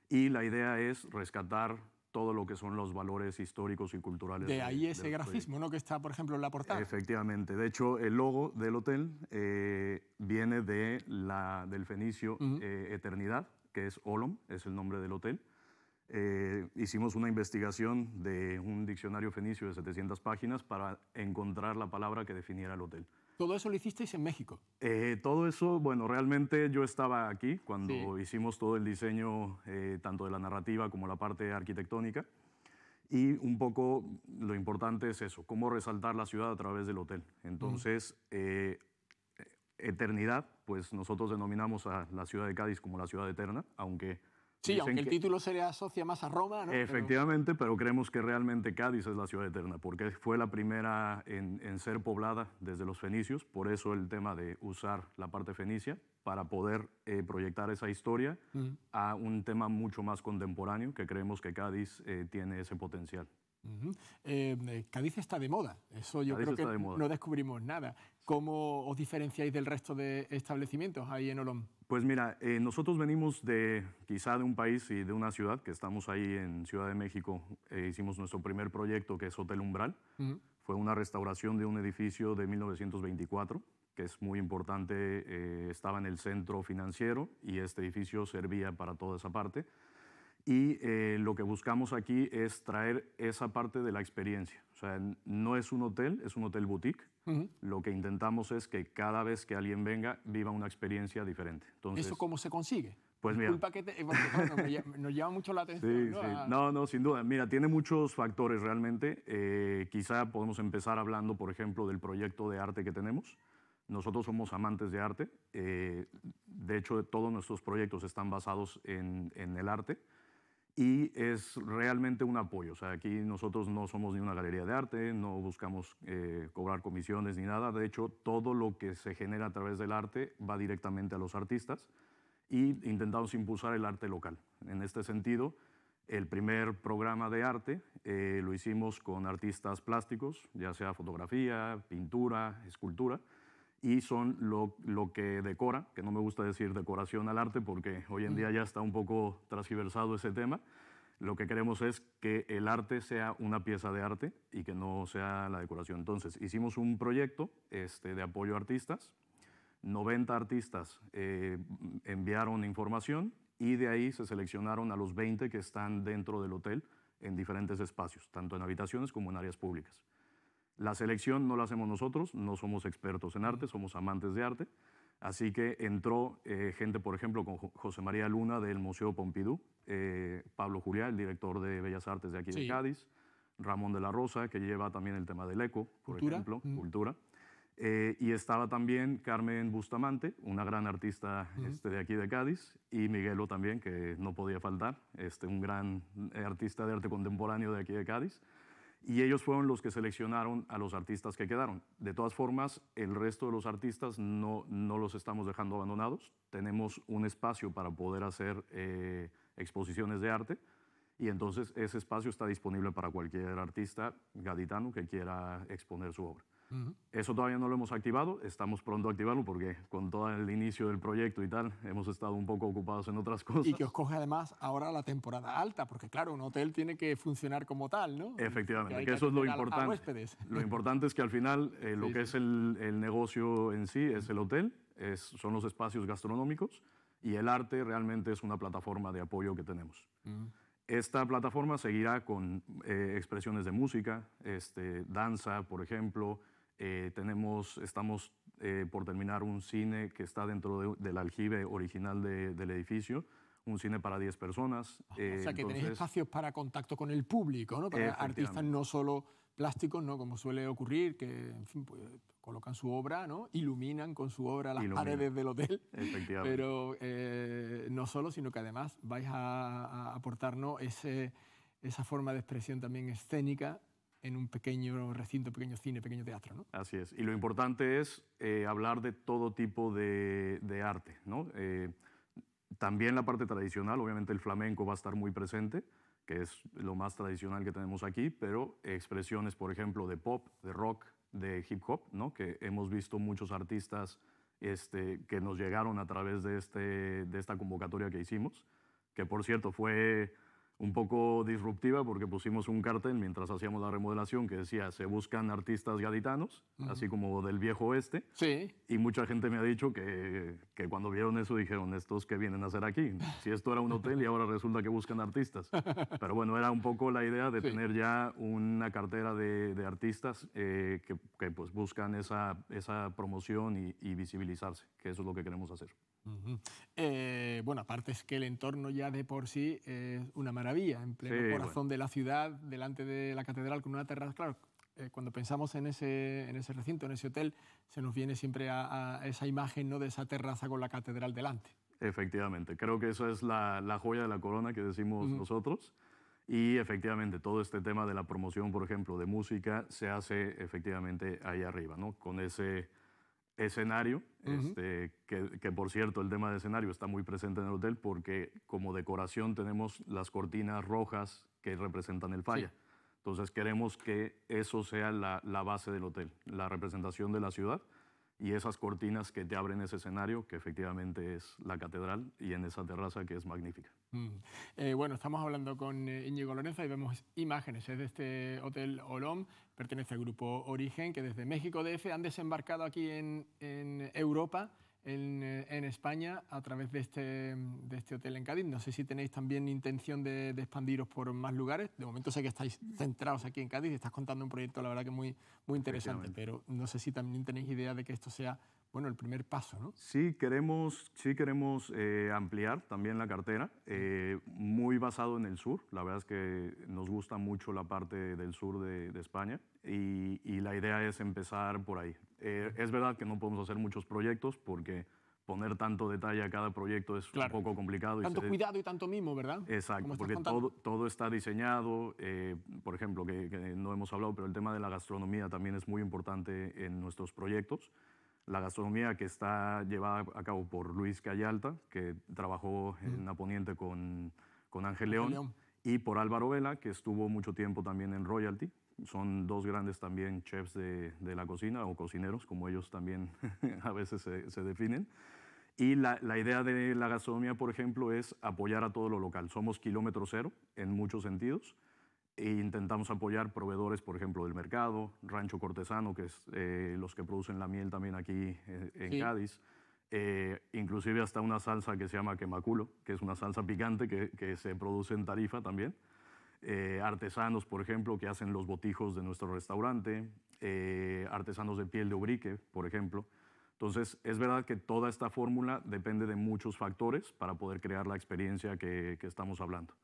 Y la idea es rescatar todo lo que son los valores históricos y culturales. De ahí ese grafismo, ¿no? Que está, por ejemplo, en la portada. Efectivamente. De hecho, el logo del hotel eh, viene de la, del fenicio eh, Eternidad, que es Olom, es el nombre del hotel. Eh, hicimos una investigación de un diccionario fenicio de 700 páginas para encontrar la palabra que definiera el hotel. ¿Todo eso lo hicisteis en México? Eh, todo eso, bueno, realmente yo estaba aquí cuando hicimos todo el diseño, eh, tanto de la narrativa como la parte arquitectónica. Y un poco lo importante es eso, cómo resaltar la ciudad a través del hotel. Entonces, eh, eternidad, pues nosotros denominamos a la ciudad de Cádiz como la ciudad eterna, aunque Sí, aunque el título se le asocia más a Roma, ¿no? Efectivamente, pero... creemos que realmente Cádiz es la ciudad eterna, porque fue la primera en, ser poblada desde los fenicios, por eso el tema de usar la parte fenicia para poder eh, proyectar esa historia a un tema mucho más contemporáneo, que creemos que Cádiz eh, tiene ese potencial. Em, eh, Cádiz está de moda, eso yo creo que de no descubrimos nada. ¿Cómo os diferenciáis del resto de establecimientos ahí en Olón? Pues mira, eh, nosotros venimos de quizá de un país y de una ciudad, que estamos ahí en Ciudad de México, eh, hicimos nuestro primer proyecto que es Hotel Umbral. Fue una restauración de un edificio de 1924, que es muy importante, eh, estaba en el centro financiero y este edificio servía para toda esa parte. Y eh, lo que buscamos aquí es traer esa parte de la experiencia. O sea, no es un hotel, es un hotel boutique. Lo que intentamos es que cada vez que alguien venga viva una experiencia diferente. Entonces, ¿Eso cómo se consigue? Pues mira. que eh, nos lleva mucho la <laughs> atención. Sí, ¿no? Sí. Ah. ¿no? no, sin duda. Mira, tiene muchos factores realmente. Eh, quizá podemos empezar hablando, por ejemplo, del proyecto de arte que tenemos. Nosotros somos amantes de arte. de hecho, todos nuestros proyectos están basados en, en el arte y es realmente un apoyo. O sea, aquí nosotros no somos ni una galería de arte, no buscamos eh, cobrar comisiones ni nada. De hecho, todo lo que se genera a través del arte va directamente a los artistas y intentamos impulsar el arte local. En este sentido, el primer programa de arte eh, lo hicimos con artistas plásticos, ya sea fotografía, pintura, escultura y son lo, que decora, que no me gusta decir decoración al arte porque hoy en mm. día ya está un poco transversado ese tema. Lo que queremos es que el arte sea una pieza de arte y que no sea la decoración. Entonces, hicimos un proyecto este, de apoyo a artistas. 90 artistas eh, enviaron información y de ahí se seleccionaron a los 20 que están dentro del hotel en diferentes espacios, tanto en habitaciones como en áreas públicas. La selección no la hacemos nosotros, no somos expertos en arte, somos amantes de arte. Así que entró eh, gente, por ejemplo, con José María Luna del Museo Pompidou, eh, Pablo Julián, el director de Bellas Artes de aquí de Cádiz, Ramón de la Rosa, que lleva también el tema del eco, por ejemplo, cultura. Eh, y estaba también Carmen Bustamante, una gran artista este, de aquí de Cádiz, y Miguelo también, que no podía faltar, este, un gran artista de arte contemporáneo de aquí de Cádiz y ellos fueron los que seleccionaron a los artistas que quedaron. De todas formas, el resto de los artistas no, no los estamos dejando abandonados. Tenemos un espacio para poder hacer eh, exposiciones de arte y entonces ese espacio está disponible para cualquier artista gaditano que quiera exponer su obra. Eso todavía no lo hemos activado, estamos pronto a activarlo porque con todo el inicio del proyecto y tal, hemos estado un poco ocupados en otras cosas. Y que os coge además ahora la temporada alta, porque claro, un hotel tiene que funcionar como tal, ¿no? Efectivamente, que, eso es lo importante. Lo importante es que al final eh, lo que es el, negocio en sí es el hotel, son los espacios gastronómicos y el arte realmente es una plataforma de apoyo que tenemos. Esta plataforma seguirá con eh, expresiones de música, este, danza, por ejemplo, eh, tenemos, estamos eh, por terminar un cine que está dentro del aljibe original del edificio, un cine para 10 personas. Ah, o sea, eh, que tenéis espacios para contacto con el público, ¿no? Para artistas no solo plásticos, ¿no? Como suele ocurrir, que en fin, pues, colocan su obra, ¿no? Iluminan con su obra las paredes del hotel. Pero no solo, sino que además vais a, a aportarnos ese, esa forma de expresión también escénica en un pequeño recinto, pequeño cine, pequeño teatro. ¿no? Así es. Y lo importante es eh, hablar de todo tipo de, arte. ¿no? Eh, también la parte tradicional, obviamente el flamenco va a estar muy presente, que es lo más tradicional que tenemos aquí, pero expresiones, por ejemplo, de pop, de rock, de hip hop, ¿no? que hemos visto muchos artistas este, que nos llegaron a través de, este, de esta convocatoria que hicimos, que por cierto fue un poco disruptiva porque pusimos un cartel mientras hacíamos la remodelación que decía se buscan artistas gaditanos, así como del viejo oeste. Sí. Y mucha gente me ha dicho que, cuando vieron eso dijeron, estos que vienen a hacer aquí, si esto era un hotel y ahora resulta que buscan artistas. Pero bueno, era un poco la idea de tener ya una cartera de, artistas eh, que, pues buscan esa, esa promoción y, y visibilizarse, que eso es lo que queremos hacer. Eh, bueno, aparte es que el entorno ya de por sí es una maravilla, en pleno corazón de la ciudad, delante de la catedral con una terraza, claro, eh, cuando pensamos en ese, en ese recinto, en ese hotel, se nos viene siempre a, esa imagen ¿no? de esa terraza con la catedral delante. Efectivamente, creo que eso es la, joya de la corona que decimos nosotros. Y efectivamente, todo este tema de la promoción, por ejemplo, de música, se hace efectivamente ahí arriba, ¿no? Con ese escenario, este, que, por cierto el tema de escenario está muy presente en el hotel porque como decoración tenemos las cortinas rojas que representan el falla. Entonces queremos que eso sea la, base del hotel, la representación de la ciudad y esas cortinas que te abren ese escenario, que efectivamente es la catedral y en esa terraza que es magnífica. Mm. Eh, bueno, estamos hablando con eh, Íñigo Lorenza y vemos imágenes. Es de este hotel Olom, pertenece al grupo Origen, que desde México DF han desembarcado aquí en, Europa, eh, en, España, a través este, de este, hotel en Cádiz. No sé si tenéis también intención de, de, expandiros por más lugares. De momento sé que estáis centrados aquí en Cádiz y estás contando un proyecto, la verdad, que muy, muy interesante, pero no sé si también tenéis idea de que esto sea bueno, el primer paso, ¿no? Sí, queremos, sí queremos eh, ampliar también la cartera, eh, muy basado en el sur. La verdad es que nos gusta mucho la parte del sur de, España y, la idea es empezar por ahí. Eh, es verdad que no podemos hacer muchos proyectos porque poner tanto detalle a cada proyecto es un poco complicado. Tanto cuidado y tanto mimo, ¿verdad? Exacto, porque todo, está diseñado. por ejemplo, que, que, no hemos hablado, pero el tema de la gastronomía también es muy importante en nuestros proyectos la gastronomía que está llevada a cabo por Luis Callalta, que trabajó en La Poniente con, con Ángel León, y por Álvaro Vela, que estuvo mucho tiempo también en Royalty. Son dos grandes también chefs de, de la cocina o cocineros, como ellos también <laughs> a veces se, se definen. Y la, la, idea de la gastronomía, por ejemplo, es apoyar a todo lo local. Somos kilómetro cero en muchos sentidos. E intentamos apoyar proveedores, por ejemplo, del mercado, Rancho Cortesano, que es eh, los que producen la miel también aquí eh, en Cádiz. Eh, inclusive hasta una salsa que se llama quemaculo, que es una salsa picante que, se produce en Tarifa también. artesanos, por ejemplo, que hacen los botijos de nuestro restaurante. artesanos de piel de ubrique, por ejemplo entonces, es verdad que toda esta fórmula depende de muchos factores para poder crear la experiencia que, estamos hablando.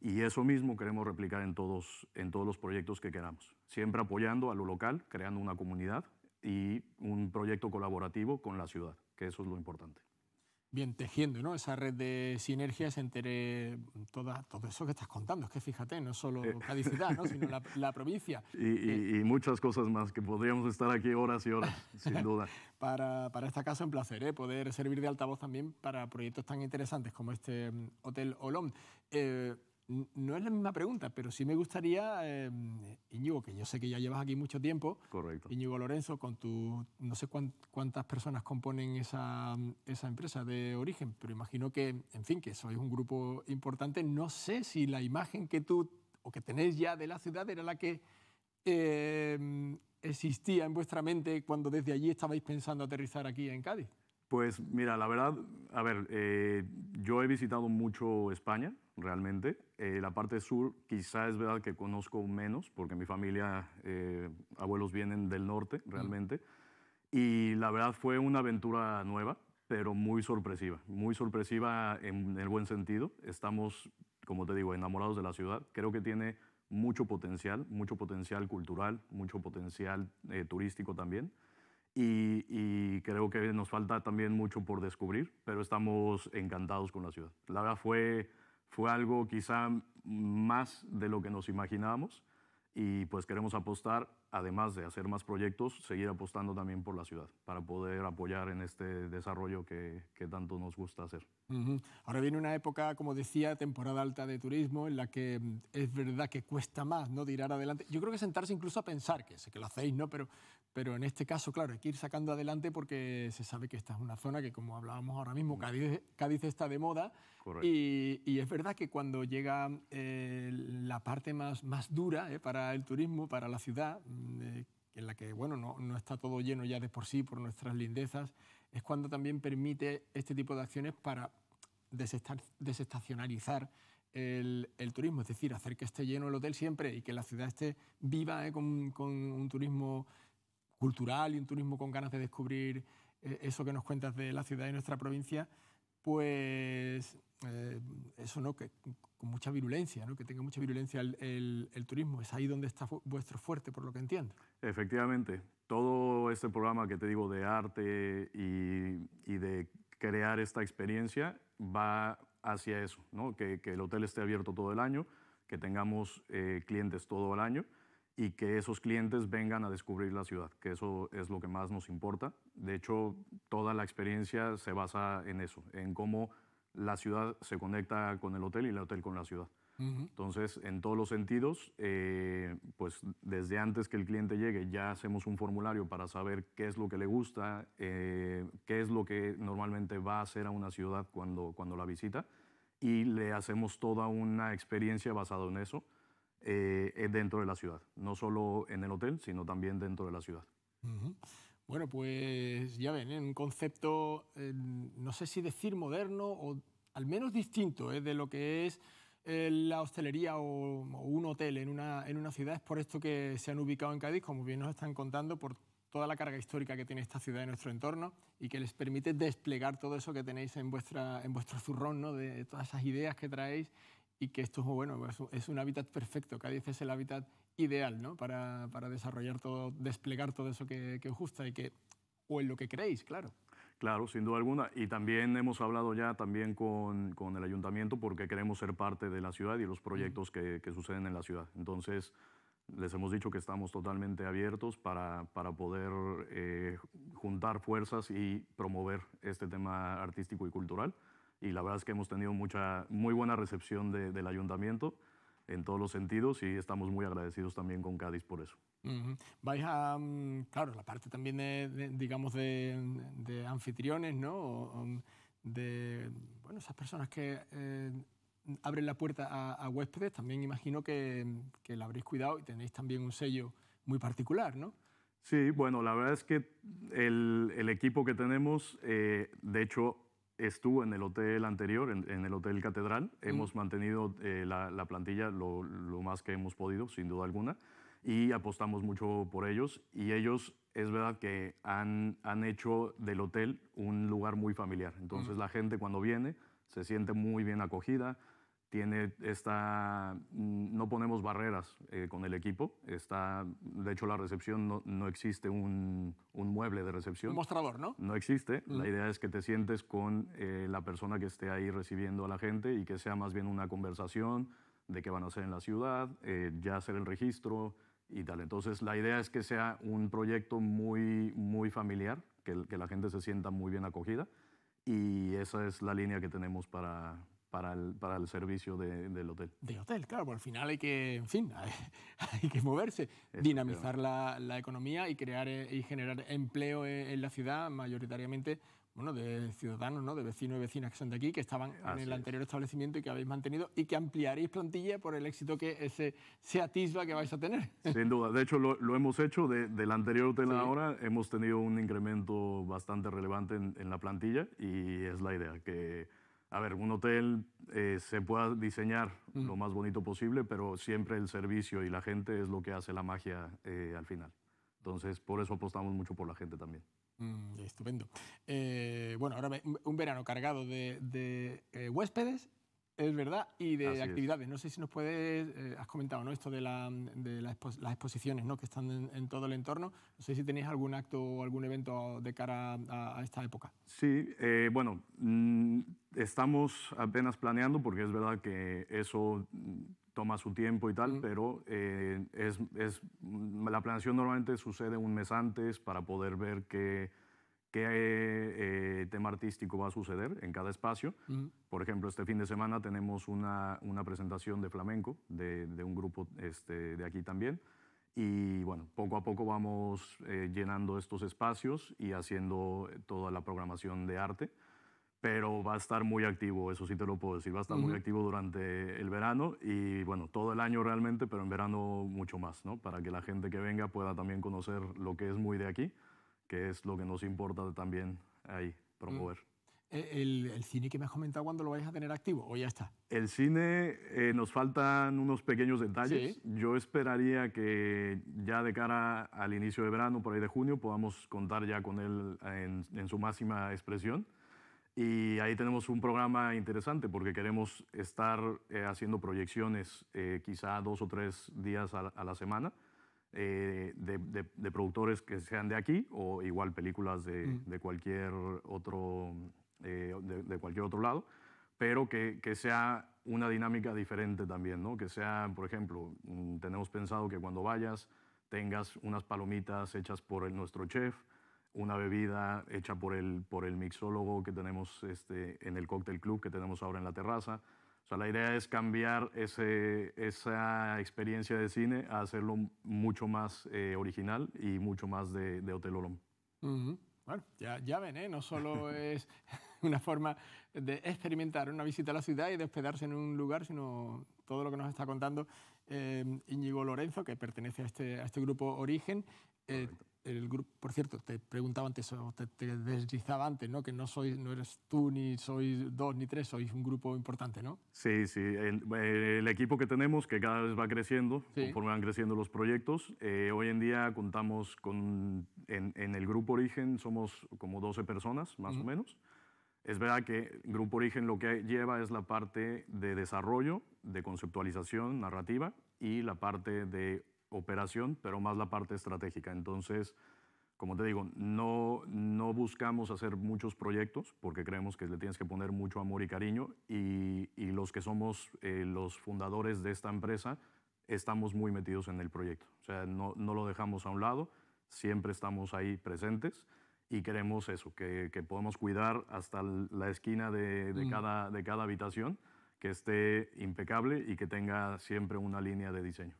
Y eso mismo queremos replicar en todos, en todos los proyectos que queramos, siempre apoyando a lo local, creando una comunidad y un proyecto colaborativo con la ciudad, que eso es lo importante bien tejiendo ¿no? esa red de sinergias entre mm, toda, todo eso que estás contando. Es que fíjate, no solo Cádiz ciudad, sino la, <laughs> provincia. Eh, y, muchas cosas más, que podríamos estar aquí horas y horas, <laughs> sin duda. para, esta casa, un placer ¿eh? poder servir de altavoz también para proyectos tan interesantes como este mm, Hotel Olom. No es la misma pregunta, pero sí me gustaría, Iñigo, em, que yo sé que ya llevas aquí mucho tiempo. Iñigo Lorenzo, con tu. No sé cuántas personas componen esa, empresa de origen, pero imagino que, en fin, que sois un grupo importante. No sé si la imagen que tú o que tenéis ya de la ciudad era la que em, existía en vuestra mente cuando desde allí estabais pensando aterrizar aquí en Cádiz. Pues mira, la verdad, a ver, eh, yo he visitado mucho España, realmente. Eh, la parte sur quizá es verdad que conozco menos, porque mi familia, eh, abuelos vienen del norte, realmente. Y la verdad fue una aventura nueva, pero muy sorpresiva, muy sorpresiva en el buen sentido. Estamos, como te digo, enamorados de la ciudad. Creo que tiene mucho potencial, mucho potencial cultural, mucho potencial turístico también y, creo que nos falta también mucho por descubrir, pero estamos encantados con la ciudad. La verdad fue, fue algo quizá más de lo que nos imaginábamos y pues queremos apostar, además de hacer más proyectos, seguir apostando también por la ciudad para poder apoyar en este desarrollo que, que tanto nos gusta hacer. Ahora viene una época, como decía, temporada alta de turismo en la que mm, es verdad que cuesta más no tirar adelante. Yo creo que sentarse incluso a pensar, que sé que lo hacéis, ¿no? pero pero en este caso, claro, hay que ir sacando adelante porque se sabe que esta es una zona que, como hablábamos ahora mismo, Cádiz, Cádiz está de moda. Y, y, es verdad que cuando llega eh, la parte más, más dura eh, para el turismo, para la ciudad, mm, eh, en la que bueno, no, no, está todo lleno ya de por sí por nuestras lindezas, es cuando también permite este tipo de acciones para desestacionalizar el, el, turismo, es decir, hacer que esté lleno el hotel siempre y que la ciudad esté viva con, con un turismo cultural y un turismo con ganas de descubrir eh, eso que nos cuentas de la ciudad y nuestra provincia, pues eh, eso no que con mucha virulencia, ¿no? que tenga mucha virulencia el, turismo. Es ahí donde está vuestro fuerte, por lo que entiendo. Efectivamente, todo este programa que te digo de arte y, de crear esta experiencia va hacia eso, ¿no? que, el hotel esté abierto todo el año, que tengamos eh, clientes todo el año y que esos clientes vengan a descubrir la ciudad, que eso es lo que más nos importa. De hecho, toda la experiencia se basa en eso, en cómo la ciudad se conecta con el hotel y el hotel con la ciudad. Entonces, en todos los sentidos, eh, pues desde antes que el cliente llegue ya hacemos un formulario para saber qué es lo que le gusta, eh, qué es lo que normalmente va a hacer a una ciudad cuando, cuando la visita y le hacemos toda una experiencia basada en eso eh, es dentro de la ciudad, no solo en el hotel, sino también dentro de la ciudad. Bueno, pues ya ven, ¿eh? un concepto, eh, no sé si decir moderno o al menos distinto de lo que es la hostelería o, un hotel en una, en una ciudad. Es por esto que se han ubicado en Cádiz, como bien nos están contando, por toda la carga histórica que tiene esta ciudad en nuestro entorno y que les permite desplegar todo eso que tenéis en, vuestra, en vuestro zurrón, ¿no? de todas esas ideas que traéis y que esto bueno, pues, es, un hábitat perfecto. Cádiz es el hábitat ideal ¿no? para, para, desarrollar todo, desplegar todo eso que, que os gusta y que, o en lo que creéis, claro. Claro, sin duda alguna. Y también hemos hablado ya también con, con, el ayuntamiento porque queremos ser parte de la ciudad y los proyectos que, suceden en la ciudad. Entonces, les hemos dicho que estamos totalmente abiertos para, para poder eh, juntar fuerzas y promover este tema artístico y cultural y la verdad es que hemos tenido mucha, muy buena recepción del ayuntamiento en todos los sentidos y estamos muy agradecidos también con Cádiz por eso. Vais a, mm, claro, la parte también de, digamos, de, anfitriones, ¿no? de, bueno, esas personas que eh, abren la puerta a, huéspedes, también imagino que, que la habréis cuidado y tenéis también un sello muy particular, ¿no? Sí, bueno, la verdad es que el, equipo que tenemos, eh, de hecho, estuvo en el hotel anterior, en, el Hotel Catedral. Hemos mantenido eh, la, plantilla lo, más que hemos podido, sin duda alguna, y apostamos mucho por ellos. Y ellos, es verdad que han, hecho del hotel un lugar muy familiar. Entonces la gente cuando viene se siente muy bien acogida Mm, no ponemos barreras eh, con el equipo, está, de hecho la recepción no, existe un, mueble de recepción. Un mostrador, ¿no? No existe, la idea es que te sientes con eh, la persona que esté ahí recibiendo a la gente y que sea más bien una conversación de qué van a hacer en la ciudad, eh, ya hacer el registro y tal. Entonces la idea es que sea un proyecto muy, muy familiar, que, que la gente se sienta muy bien acogida y esa es la línea que tenemos para, para el, para el servicio del hotel. De hotel, claro, porque al final hay que, en fin, <laughs> hay, que moverse, dinamizar la, la, economía y crear eh, y generar empleo eh, en la ciudad, mayoritariamente bueno, de ciudadanos, ¿no? de vecinos y vecinas que son de aquí, que estaban en el anterior establecimiento y que habéis mantenido y que ampliaréis plantilla por el éxito que ese, se atisba que vais a tener. <laughs> Sin duda, de hecho lo, hemos hecho del anterior hotel a ahora, hemos tenido un incremento bastante relevante en la plantilla y es la idea que a ver, un hotel eh, se puede diseñar lo más bonito posible, pero siempre el servicio y la gente es lo que hace la magia eh, al final. Entonces, por eso apostamos mucho por la gente también. Mm, estupendo. Eh, bueno, ahora un verano cargado de huéspedes es verdad, y de actividades. No sé si nos puedes, eh, has comentado ¿no? esto de, de las exposiciones ¿no? que están en, todo el entorno. No sé si tenéis algún acto o algún evento de cara a, esta época. Sí, eh, bueno, mm, estamos apenas planeando porque es verdad que eso mm, toma su tiempo y tal, mm. pero eh, es, es, la planeación normalmente sucede un mes antes para poder ver qué qué eh, eh, tema artístico va a suceder en cada espacio. Por ejemplo, este fin de semana tenemos una, una presentación de flamenco de, un grupo este, de aquí también. Y bueno, poco a poco vamos eh, llenando estos espacios y haciendo toda la programación de arte. Pero va a estar muy activo, eso sí te lo puedo decir, va a estar muy activo durante el verano y bueno, todo el año realmente, pero en verano mucho más, ¿no? Para que la gente que venga pueda también conocer lo que es muy de aquí es lo que nos importa también ahí promover. Mm. Eh, ¿El, cine que me has comentado cuándo lo vais a tener activo o ya está? El cine eh, nos faltan unos pequeños detalles. Yo esperaría que ya de cara al inicio de verano, por ahí de junio, podamos contar ya con él en, su máxima expresión. Y ahí tenemos un programa interesante porque queremos estar eh, haciendo proyecciones quizá dos o tres días a la semana eh, de, productores que sean de aquí o igual películas de, mm. cualquier, otro, eh, de, cualquier otro lado, pero que, sea una dinámica diferente también, ¿no? que sea, por ejemplo, mm, tenemos pensado que cuando vayas tengas unas palomitas hechas por nuestro chef, una bebida hecha por el, por el mixólogo que tenemos este, en el Cocktail Club que tenemos ahora en la terraza, o sea, la idea es cambiar ese, esa experiencia de cine a hacerlo mucho más eh, original y mucho más de, Hotel Olom. Bueno, ya, ya ven, ¿eh? no solo <laughs> es una forma de experimentar una visita a la ciudad y de hospedarse en un lugar, sino todo lo que nos está contando eh, Íñigo Lorenzo, que pertenece a este, a este grupo Origen el grupo, por cierto, te preguntaba antes, o te, deslizaba antes, ¿no? Que no, soy, no eres tú, ni sois dos, ni tres, sois un grupo importante, ¿no? Sí, sí. El, equipo que tenemos, que cada vez va creciendo, conforme van creciendo los proyectos. Eh, hoy en día contamos con. En, el Grupo Origen somos como 12 personas, más o menos. Es verdad que Grupo Origen lo que lleva es la parte de desarrollo, de conceptualización narrativa y la parte de operación, pero más la parte estratégica. Entonces, como te digo, no, no buscamos hacer muchos proyectos porque creemos que le tienes que poner mucho amor y cariño y, los que somos eh, los fundadores de esta empresa estamos muy metidos en el proyecto. O sea, no, no lo dejamos a un lado, siempre estamos ahí presentes y queremos eso, que, que podamos cuidar hasta la esquina de, mm. cada, de cada habitación, que esté impecable y que tenga siempre una línea de diseño.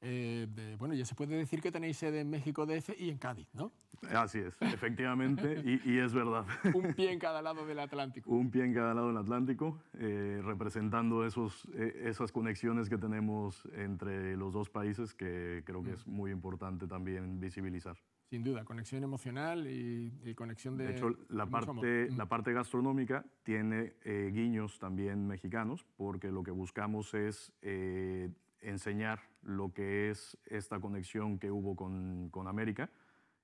Eh, bueno, ya se puede decir que tenéis sede en México DF y en Cádiz, ¿no? Así es, efectivamente, y, es verdad. Un pie en cada lado del Atlántico. Un pie en cada lado del Atlántico, eh, representando esos, e, esas conexiones que tenemos entre los dos países, que creo que es mm. muy importante también visibilizar. Sin duda, conexión emocional y, conexión de... De hecho, la, parte, mm. la parte gastronómica tiene eh, guiños también mexicanos, porque lo que buscamos es enseñar lo que es esta conexión que hubo con, América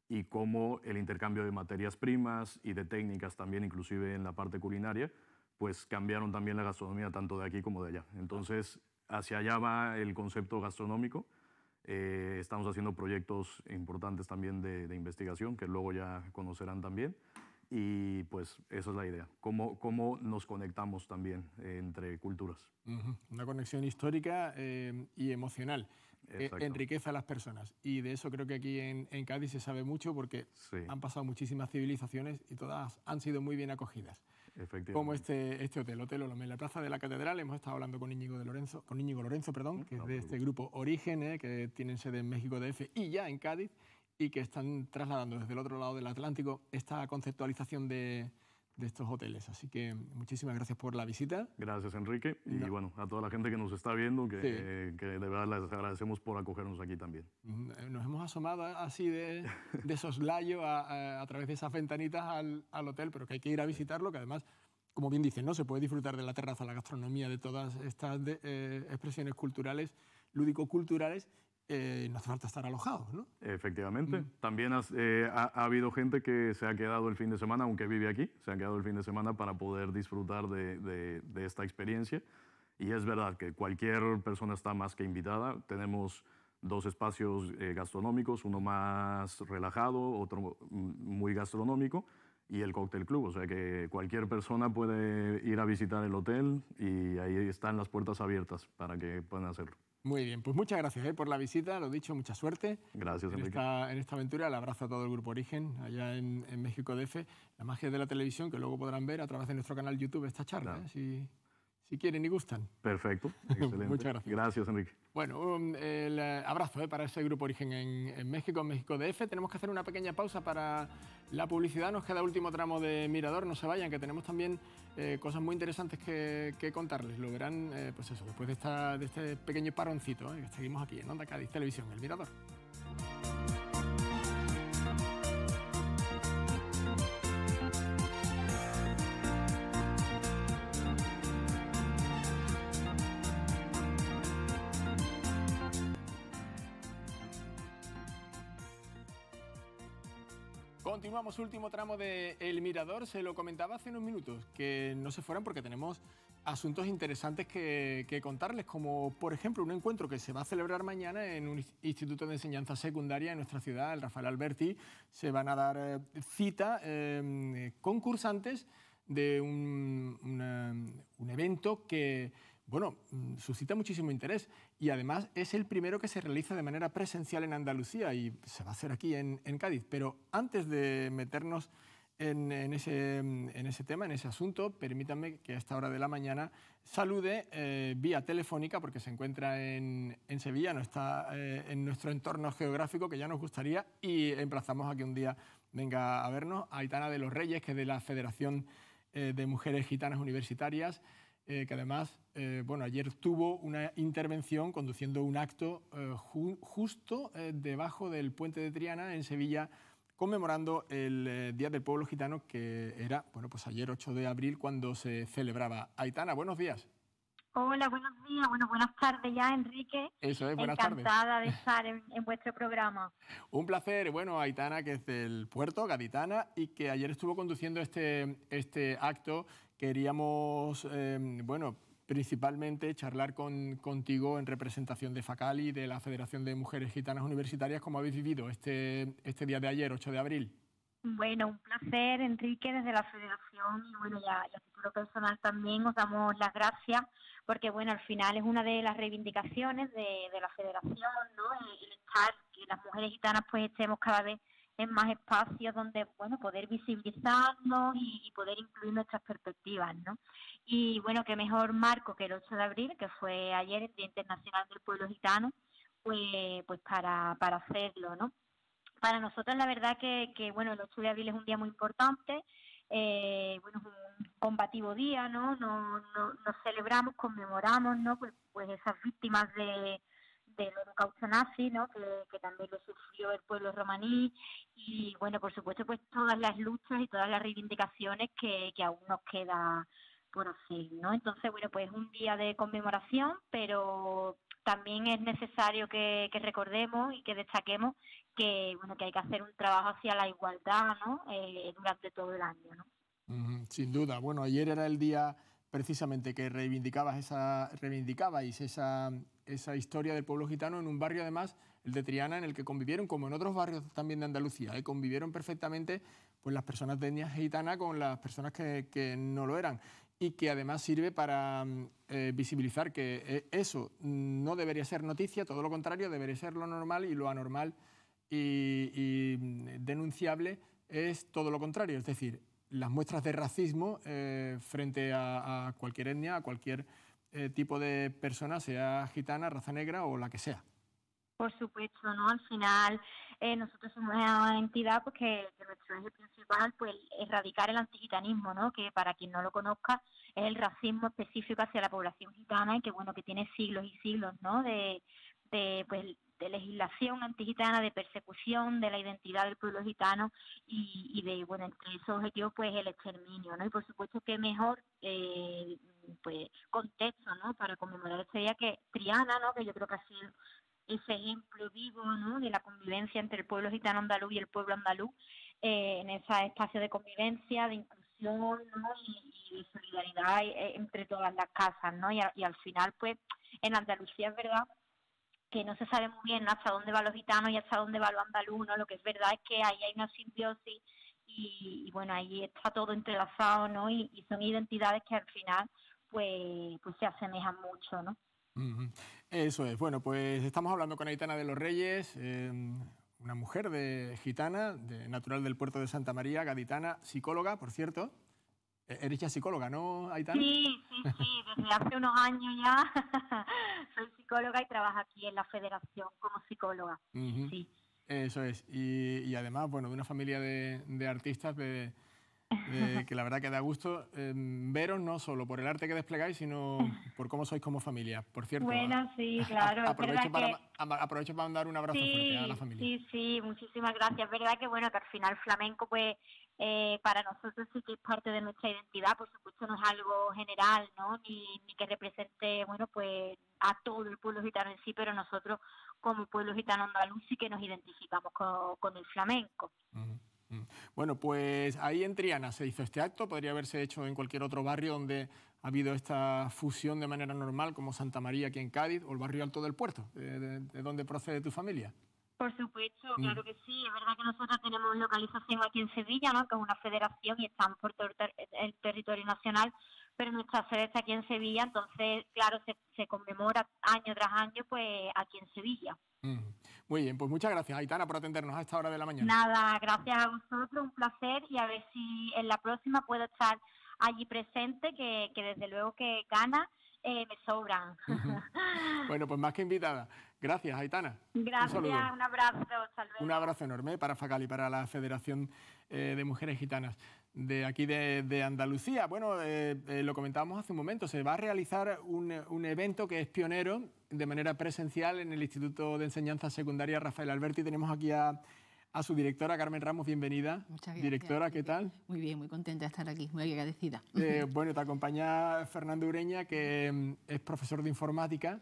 y cómo el intercambio de materias primas y de técnicas también, inclusive en la parte culinaria, pues cambiaron también la gastronomía tanto de aquí como de allá. Entonces, hacia allá va el concepto gastronómico. Eh, estamos haciendo proyectos importantes también de investigación que luego ya conocerán también. Y pues esa es la idea, cómo, cómo nos conectamos también entre culturas. Una conexión histórica eh, y emocional que eh, enriquece a las personas. Y de eso creo que aquí en, Cádiz se sabe mucho porque han pasado muchísimas civilizaciones y todas han sido muy bien acogidas. Como este, este hotel, Hotel Olomé, en la Plaza de la Catedral. Hemos estado hablando con Íñigo, de Lorenzo, con Lorenzo, perdón, mm, que es de este grupo Origen, que tienen sede en México DF y ya en Cádiz y que están trasladando desde el otro lado del Atlántico esta conceptualización de, estos hoteles. Así que muchísimas gracias por la visita. Gracias, Enrique. Y bueno, a toda la gente que nos está viendo, que, que de verdad les agradecemos por acogernos aquí también. Mm, eh, nos hemos asomado así de, de <laughs> soslayo a, través de esas ventanitas al, hotel, pero que hay que ir a visitarlo, que además, como bien dicen, ¿no? se puede disfrutar de la terraza, la gastronomía, de todas estas eh, expresiones culturales, lúdico-culturales eh, no hace falta estar alojado. ¿no? Efectivamente. Mm. También eh, ha, habido gente que se ha quedado el fin de semana, aunque vive aquí, se ha quedado el fin de semana para poder disfrutar de, esta experiencia. Y es verdad que cualquier persona está más que invitada. Tenemos dos espacios eh, gastronómicos, uno más relajado, otro muy gastronómico y el Cóctel Club. O sea que cualquier persona puede ir a visitar el hotel y ahí están las puertas abiertas para que puedan hacerlo. Muy bien, pues muchas gracias eh, por la visita, lo dicho, mucha suerte. Gracias, en esta, aventura, el abrazo a todo el Grupo Origen, allá en, México DF, la magia de la televisión que luego podrán ver a través de nuestro canal YouTube esta charla. Eh, si quieren y gustan. Perfecto, <laughs> excelente. Muchas gracias. Gracias, Enrique. Bueno, el eh, abrazo eh, para ese grupo Origen en, México, en México DF. Tenemos que hacer una pequeña pausa para la publicidad. Nos queda último tramo de Mirador. No se vayan, que tenemos también eh, cosas muy interesantes que, contarles. Lo verán, pues eso, después de, este pequeño paroncito, seguimos aquí en Onda Cadiz Televisión, El Mirador. Continuamos, último tramo de El Mirador. Se lo comentaba hace unos minutos, que no se fueran porque tenemos asuntos interesantes que, contarles, como por ejemplo un encuentro que se va a celebrar mañana en un instituto de enseñanza secundaria en nuestra ciudad, el Rafael Alberti. Se van a dar eh, cita em, eh, concursantes de un evento que bueno, mm, suscita muchísimo interés y además es el primero que se realiza de manera presencial en Andalucía y se va a hacer aquí en, Cádiz. Pero antes de meternos mm, en, ese, tema, en ese asunto, permítanme que a esta hora de la mañana salude eh, vía telefónica, porque se encuentra en, Sevilla, no está eh, en nuestro entorno geográfico que ya nos gustaría y emplazamos a que un día venga a vernos a Aitana de los Reyes, que es de la Federación eh, de Mujeres Gitanas Universitarias, que además eh, bueno, ayer tuvo una intervención conduciendo un acto eh, justo eh, debajo del puente de Triana en Sevilla conmemorando el Día del Pueblo Gitano que era, bueno, pues ayer 8 de abril cuando se celebraba. Aitana, buenos días. Hola, buenos días, bueno, buenas tardes ya, Enrique. Eso es, buenas tardes. Encantada de <laughs> estar en, vuestro programa. Un placer, bueno, Aitana, que es del puerto, gaditana, y que ayer estuvo conduciendo este, este acto. Queríamos, bueno, principalmente charlar contigo en representación de FACALI, de la Federación de Mujeres Gitanas Universitarias, como habéis vivido este, este día de ayer, 8 de abril. Bueno, un placer, Enrique, desde la Federación y bueno, ya, personal también os damos las gracias porque bueno, al final es una de las reivindicaciones de, la Federación, ¿no? el estar, que las mujeres gitanas pues estemos cada vez en más espacios donde, bueno, poder visibilizarnos y, poder incluir nuestras perspectivas, ¿no? Y bueno, qué mejor marco que el 8 de abril, que fue ayer el Día Internacional del Pueblo Gitano, pues, pues para, para hacerlo, ¿no? Para nosotros la verdad que, que, bueno, el 8 de abril es un día muy importante, eh, bueno, es un combativo día, ¿no? Nos, no, celebramos, conmemoramos, ¿no? pues, pues esas víctimas de del holocausto nazi, ¿no? Que, también lo sufrió el pueblo romaní y bueno, por supuesto, pues todas las luchas y todas las reivindicaciones que, aún nos queda por hacer, ¿no? Entonces, bueno, pues es un día de conmemoración, pero también es necesario que, recordemos y que destaquemos que bueno que hay que hacer un trabajo hacia la igualdad ¿no? Eh, durante todo el año ¿no? sin duda bueno ayer era el día precisamente que reivindicabas esa, reivindicabais esa, esa historia del pueblo gitano en un barrio además, el de Triana, en el que convivieron, como en otros barrios también de Andalucía, ¿eh? convivieron perfectamente pues, las personas de etnia gitana con las personas que, no lo eran y que además sirve para eh, visibilizar que eh, eso no debería ser noticia, todo lo contrario, debería ser lo normal y lo anormal y, y denunciable es todo lo contrario, es decir, las muestras de racismo eh, frente a, cualquier etnia, a cualquier eh, tipo de persona, sea gitana, raza negra o la que sea. Por supuesto, ¿no? Al final eh, nosotros somos una entidad pues, que, nuestro eje principal pues erradicar el antigitanismo, ¿no? Que para quien no lo conozca es el racismo específico hacia la población gitana y que bueno, que tiene siglos y siglos, ¿no? De, de pues de legislación antigitana, de persecución de la identidad del pueblo gitano y, de, bueno, entre esos objetivos, pues el exterminio, ¿no? Y por supuesto que mejor eh, pues contexto, ¿no? Para conmemorar este día que Triana, ¿no? Que yo creo que ha sido ese ejemplo vivo, ¿no? De la convivencia entre el pueblo gitano andaluz y el pueblo andaluz eh, en ese espacio de convivencia, de inclusión, ¿no? Y, de solidaridad eh, entre todas las casas, ¿no? Y, y al final, pues, en Andalucía es verdad que no se sabe muy bien hasta dónde va los gitanos y hasta dónde va lo andaluz, ¿no? Lo que es verdad es que ahí hay una simbiosis y, bueno, ahí está todo entrelazado, ¿no? Y, son identidades que al final, pues, pues se asemejan mucho, ¿no? Eso es. Bueno, pues estamos hablando con Aitana de los Reyes, eh, una mujer de gitana, de, natural del puerto de Santa María, gaditana, psicóloga, por cierto, e-, eres ya psicóloga, ¿no, Aitana? Sí, sí, sí, desde hace unos años ya <laughs> soy psicóloga y trabajo aquí en la federación como psicóloga. Sí. Eso es. Y, además, bueno, de una familia de, artistas <laughs> que la verdad que da gusto em, veros no solo por el arte que desplegáis, sino <laughs> por cómo sois como familia. Por cierto, bueno, sí, claro. aprovecho, para, aprovecho, para, mandar un abrazo fuerte a la familia. Sí, sí, muchísimas gracias. Es verdad que, bueno, que al final flamenco, pues eh, para nosotros sí que es parte de nuestra identidad, por supuesto no es algo general, ¿no? Ni, que represente, bueno, pues a todo el pueblo gitano en sí, pero nosotros como pueblo gitano andaluz sí que nos identificamos con, el flamenco. Bueno, pues ahí en Triana se hizo este acto, podría haberse hecho en cualquier otro barrio donde ha habido esta fusión de manera normal, como Santa María aquí en Cádiz o el barrio Alto del Puerto, eh, de, de donde procede tu familia. Por supuesto, mm. claro que sí. Es verdad que nosotros tenemos localización aquí en Sevilla, ¿no? que es una federación y están por todo el territorio nacional, pero nuestra sede está aquí en Sevilla, entonces, claro, se, conmemora año tras año pues aquí en Sevilla. Mm. Muy bien, pues muchas gracias, Aitana, por atendernos a esta hora de la mañana. Nada, gracias a vosotros, un placer y a ver si en la próxima puedo estar allí presente, que, que desde luego que gana, eh, me sobran. <laughs> bueno, pues más que invitada. Gracias, Aitana. Gracias, un, abrazo. Salve. Un abrazo enorme para Facali y para la Federación eh, de Mujeres Gitanas de aquí de, Andalucía. Bueno, eh, eh, lo comentábamos hace un momento, se va a realizar un, evento que es pionero de manera presencial en el Instituto de Enseñanza Secundaria Rafael Alberti. Tenemos aquí a a su directora Carmen Ramos, bienvenida. Directora, ¿qué tal? Muy bien, muy contenta de estar aquí, muy agradecida. Eh, bueno, te acompaña Fernando Ureña, que mm, es profesor de informática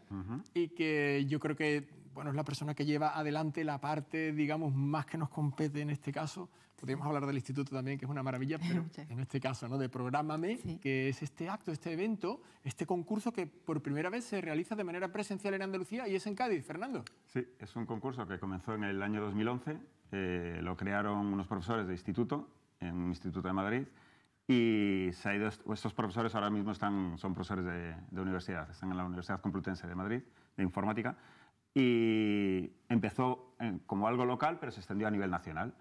y que yo creo que bueno, es la persona que lleva adelante la parte, digamos, más que nos compete en este caso. Podríamos hablar del instituto también, que es una maravilla, pero <laughs> en este caso, ¿no? De Programame, que es este acto, este evento, este concurso que por primera vez se realiza de manera presencial en Andalucía y es en Cádiz, Fernando. Sí, es un concurso que comenzó en el año 2011 eh, lo crearon unos profesores de instituto, en un instituto de Madrid, y estos profesores ahora mismo están, son profesores de, universidad, están en la Universidad Complutense de Madrid, de informática, y empezó eh, como algo local, pero se extendió a nivel nacional.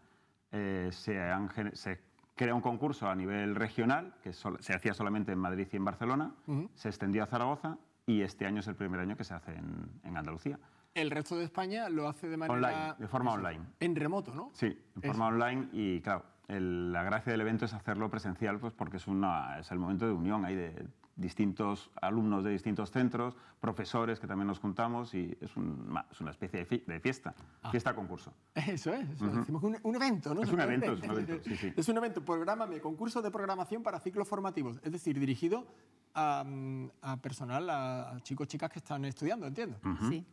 Eh, se, crea un concurso a nivel regional, que se hacía solamente en Madrid y en Barcelona, se extendió a Zaragoza y este año es el primer año que se hace en Andalucía. El resto de España lo hace de manera... Online, de forma online. En remoto, ¿no? Sí, en forma online y claro, la gracia del evento es hacerlo presencial pues porque es, una, es el momento de unión, hay de distintos alumnos de distintos centros, profesores que también nos juntamos y es, una especie de, fiesta, ah. fiesta concurso. Eso es, eso un, evento, ¿no? Es un evento, es un evento, sí, sí. Es un evento, programa, concurso de programación para ciclos formativos, es decir, dirigido a, mm, personal, a, chicos, chicas que están estudiando, entiendo. Sí.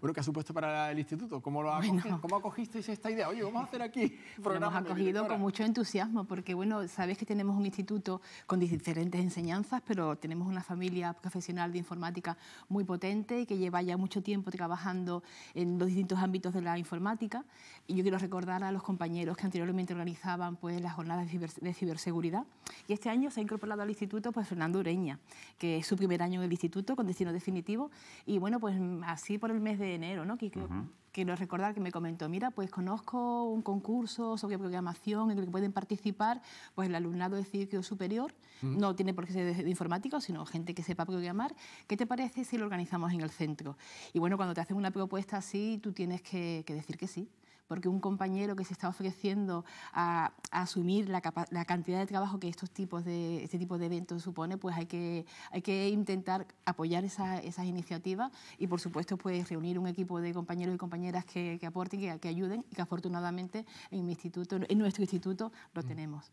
Bueno, ¿qué ha supuesto para el instituto? ¿Cómo, lo ha ¿Cómo acogisteis esta idea? Oye, vamos a hacer aquí <laughs> nos ha acogido con mucho entusiasmo porque, bueno, sabes que tenemos un instituto con diferentes enseñanzas, pero tenemos una familia profesional de informática muy potente y que lleva ya mucho tiempo trabajando en los distintos ámbitos de la informática. Y yo quiero recordar a los compañeros que anteriormente organizaban pues, las jornadas de, de ciberseguridad. Y este año se ha incorporado al instituto pues, Fernando Ureña, que es su primer año en el instituto con destino definitivo. Y bueno, pues así por el mes de enero, ¿no? Que, Quiero recordar que me comentó, mira, pues conozco un concurso sobre programación en el que pueden participar pues el alumnado de ciclo superior, no tiene por qué ser de, informático, sino gente que sepa programar. ¿Qué te parece si lo organizamos en el centro? Y bueno, cuando te hacen una propuesta así, tú tienes que decir que sí porque un compañero que se está ofreciendo a, asumir la, cantidad de trabajo que estos tipos de, este tipo de eventos supone, pues hay que, hay que intentar apoyar esas iniciativas y, por supuesto, pues reunir un equipo de compañeros y compañeras que, aporten, que, ayuden y que afortunadamente en mi instituto, en nuestro instituto, lo mm. tenemos.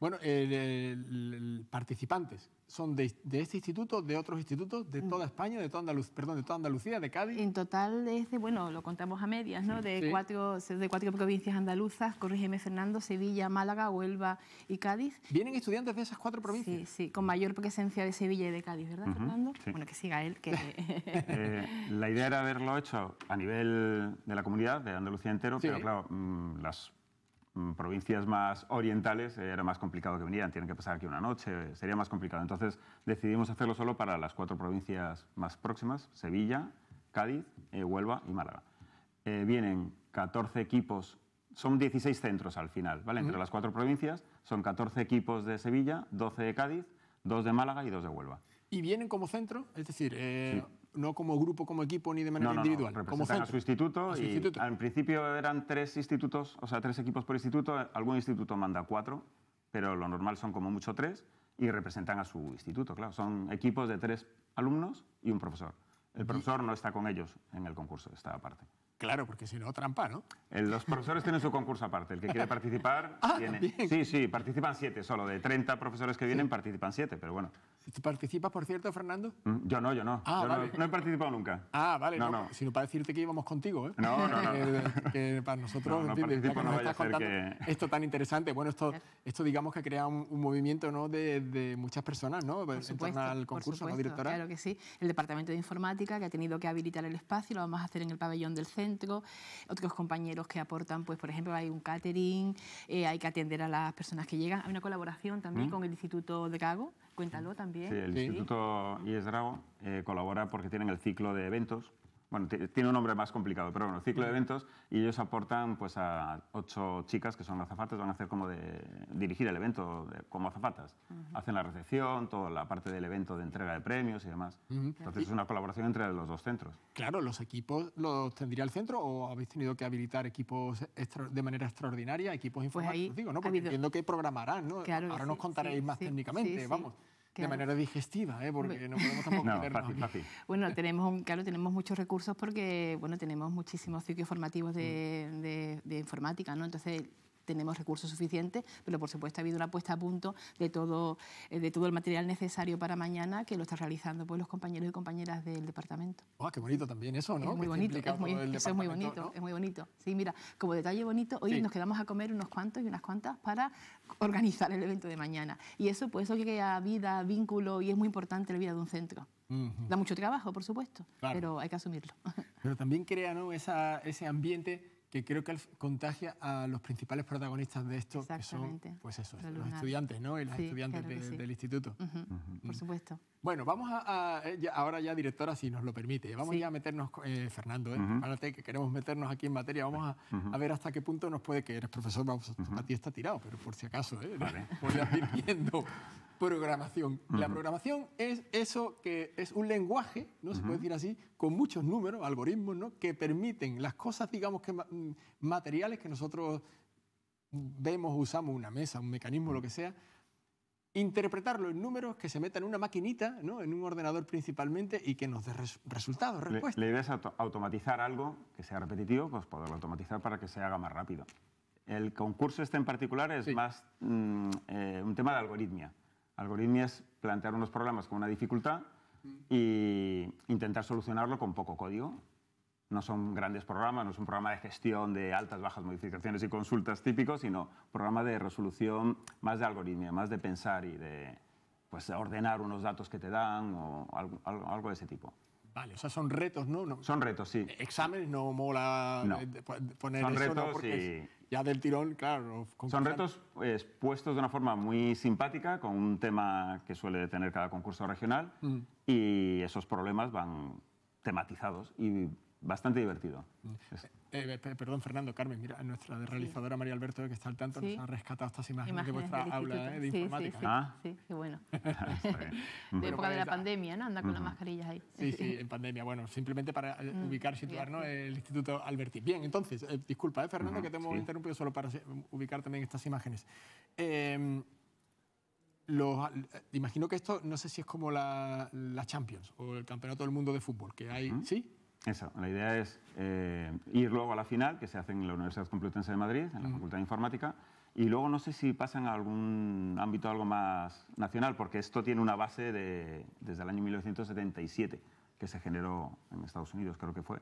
Bueno, el, participantes son de, este instituto, de otros institutos, de mm. toda España, de toda, perdón, de toda Andalucía, de Cádiz. En total, bueno, lo contamos a medias, ¿no? De, cuatro, de cuatro provincias andaluzas, corrígeme Fernando, Sevilla, Málaga, Huelva y Cádiz. ¿Vienen estudiantes de esas cuatro provincias? Sí, sí, con mayor presencia de Sevilla y de Cádiz, ¿verdad, Fernando? Bueno, que siga él. Que... <laughs> Eh, la idea era haberlo hecho a nivel de la comunidad, de Andalucía entero, pero claro, mm, las Mm, provincias más orientales eh, era más complicado que vinieran, tienen que pasar aquí una noche, eh, sería más complicado. Entonces decidimos hacerlo solo para las cuatro provincias más próximas, Sevilla, Cádiz, eh, Huelva y Málaga. vienen 14 equipos, son 16 centros al final, ¿vale? Entre las cuatro provincias son 14 equipos de Sevilla, 12 de Cádiz, 2 de Málaga y 2 de Huelva. ¿Y vienen como centro? Es decir, no como grupo, como equipo, ni de manera individual. como centro. a su instituto. y Al principio eran tres institutos, o sea, tres equipos por instituto. Algún instituto manda cuatro, pero lo normal son como mucho tres y representan a su instituto, claro. Son equipos de tres alumnos y un profesor. El profesor no está con ellos en el concurso, está aparte. Claro, porque si no, trampa, ¿no? Los profesores tienen su concurso aparte. El que quiere participar <laughs> ah, Sí, sí, participan siete solo. De 30 profesores que vienen, participan siete, pero bueno, ¿Tú participas, por cierto, Fernando? Mm, yo no, yo no. Ah, no, he participado nunca. Ah, vale, no, no. sino para decirte que íbamos contigo, ¿eh? No, no, no. <laughs> para nosotros, no, entiendes, nos estás esto tan interesante. Bueno, esto, esto digamos que crea un, un movimiento ¿no? De, muchas personas, ¿no? Por en al concurso, ¿no, directora? Claro que sí. El Departamento de Informática, que ha tenido que habilitar el espacio, lo vamos a hacer en el pabellón del centro. Otros compañeros que aportan, pues, por ejemplo, hay un catering, eh, hay que atender a las personas que llegan. Hay una colaboración también mm. con el Instituto de Cago. Cuéntalo también. Sí, el Instituto IESDRAGO eh, colabora porque tienen el ciclo de eventos bueno, tiene un nombre más complicado, pero bueno, ciclo de eventos, y ellos aportan pues a ocho chicas que son azafatas, van a hacer como de dirigir el evento como azafatas. Hacen la recepción, toda la parte del evento de entrega de premios y demás. Entonces es una colaboración entre los dos centros. Claro, ¿los equipos los tendría el centro o habéis tenido que habilitar equipos de manera extraordinaria, equipos pues informáticos? digo, ¿no? Porque entiendo que programarán, ¿no? Ahora nos contaréis más técnicamente, vamos. De manera digestiva, ¿eh? porque no podemos tampoco no, fácil, Bueno, tenemos, un, claro, tenemos muchos recursos porque bueno, tenemos muchísimos ciclos formativos de, de, de informática, ¿no? Entonces tenemos recursos suficientes, pero por supuesto ha habido una puesta a punto de todo, eh, de todo el material necesario para mañana que lo están realizando pues, los compañeros y compañeras del departamento. Oh, ¡Qué bonito también eso, ¿no? Es muy bonito, es muy, es muy bonito, es muy bonito. Sí, mira, como detalle bonito, hoy nos quedamos a comer unos cuantos y unas cuantas para organizar el evento de mañana. Y eso, pues, eso que queda vida, vínculo y es muy importante la vida de un centro. Da mucho trabajo, por supuesto, pero hay que asumirlo. <laughs> Pero también crea ¿no? ese ambiente que creo que contagia a los principales protagonistas de esto, que son pues eso, los, estudiantes ¿no? y las estudiantes del instituto. Por supuesto. Bueno, vamos a, eh, ahora ya, directora, si nos lo permite, vamos ya a meternos, eh, Fernando, eh, que queremos meternos aquí en materia, vamos a, ver hasta qué punto nos puede que eres profesor, vamos, a ti está tirado, pero por si acaso, eh, vale. <laughs> ir viendo. programación. La programación es eso que es un lenguaje, ¿no? Se puede decir así, con muchos números, algoritmos, ¿no? que permiten las cosas, digamos que materiales que nosotros vemos, usamos una mesa, un mecanismo, lo que sea, interpretarlo en números que se metan en una maquinita, ¿no? en un ordenador principalmente, y que nos dé resultados, respuestas. La, idea es automatizar algo que sea repetitivo, pues poderlo automatizar para que se haga más rápido. El concurso este en particular es más mm, eh, un tema de algoritmia. Algoritmia es plantear unos problemas con una dificultad y intentar solucionarlo con poco código. No son grandes programas, no es un programa de gestión de altas, bajas, modificaciones y consultas típicos, sino programa de resolución más de algoritmia, más de pensar y pues, de ordenar unos datos que te dan o algo de ese tipo. Vale, o sea, son retos, ¿no? no son retos, sí. Exámenes no mola no. Eh, pues, poner son retos ya del tirón, claro. Son retos expuestos pues, de una forma muy simpática, con un tema que suele tener cada concurso regional, mm. y esos problemas van tematizados y bastante divertido. Mm. Eh, eh, perdón, Fernando, Carmen, mira, nuestra realizadora María Alberto, que está al tanto, nos ha rescatado estas imágenes, de vuestra aula de informática. Sí, sí, sí, ah. qué bueno. <laughs> de época de la pandemia, ¿no? Anda con las mascarillas ahí. Sí, sí, bueno, simplemente para eh, mm, ubicar, situarnos el Instituto Alberti. Bien, entonces, eh, disculpa, eh, Fernando, que te hemos interrumpido solo para ubicar también estas imágenes. Em, eh, imagino que esto, no sé si es como la, Champions o el Campeonato del Mundo de Fútbol, que hay, ¿sí? Eso, la idea es ir luego a la final, que se hace en la Universidad Complutense de Madrid, en la Facultad de Informática, y luego no sé si pasan a algún ámbito algo más nacional, porque esto tiene una base desde el año 1977 que se generó en Estados Unidos, creo que fue.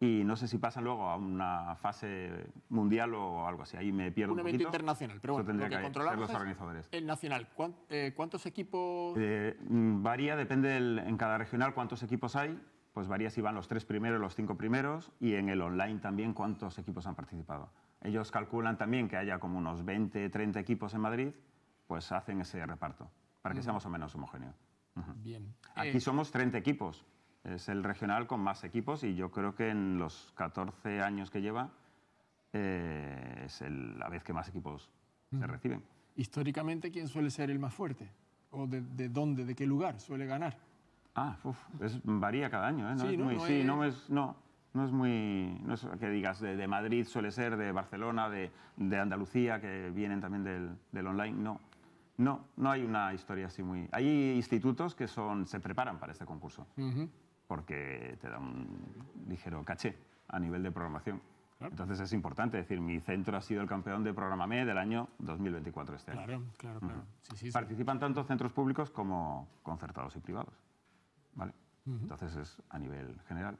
Y no sé si pasan luego a una fase mundial o algo así. Ahí me pierdo un, un evento internacional, pero bueno, lo que, los organizadores. el nacional. Eh, ¿Cuántos equipos? Eh, mm, varía, depende en cada regional cuántos equipos hay. Pues varía si van los tres primeros, los cinco primeros y en el online también cuántos equipos han participado. Ellos calculan también que haya como unos 20, 30 equipos en Madrid, pues hacen ese reparto para que seamos sea más o menos homogéneo. Bien. Aquí eh, somos 30 equipos es el regional con más equipos y yo creo que en los 14 años que lleva eh, es la vez que más equipos se reciben. Históricamente, ¿quién suele ser el más fuerte? ¿O de, dónde, de qué lugar suele ganar? Ah, varía cada año, ¿eh? No sí, es muy, es... no muy... No es que digas de, Madrid suele ser, de Barcelona, de, Andalucía, que vienen también del, online, no. No, no hay una historia así muy... Hay institutos que son, se preparan para este concurso porque te da un ligero caché a nivel de programación. Entonces es importante, decir, mi centro ha sido el campeón de Programame del año 2024 este año. Claro, claro, claro. Participan tanto centros públicos como concertados y privados. ¿Vale? Entonces es a nivel general.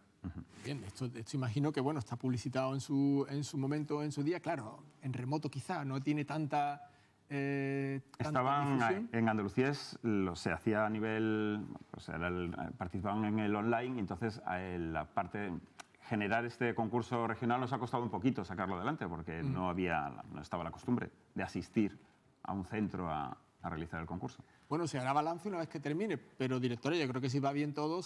Bien, esto, esto, imagino que bueno, está publicitado en su, en su momento, en su día. Claro, en remoto quizá, no tiene tanta eh, Estaban en Andalucía, se hacía a nivel, participaban en el online, entonces eh, la parte generar este concurso regional nos ha costado un poquito sacarlo adelante porque mm. no no estaba la costumbre de asistir a un centro a realizar el concurso. Bueno, se hará balance una vez que termine, pero directora, yo creo que si va bien todo,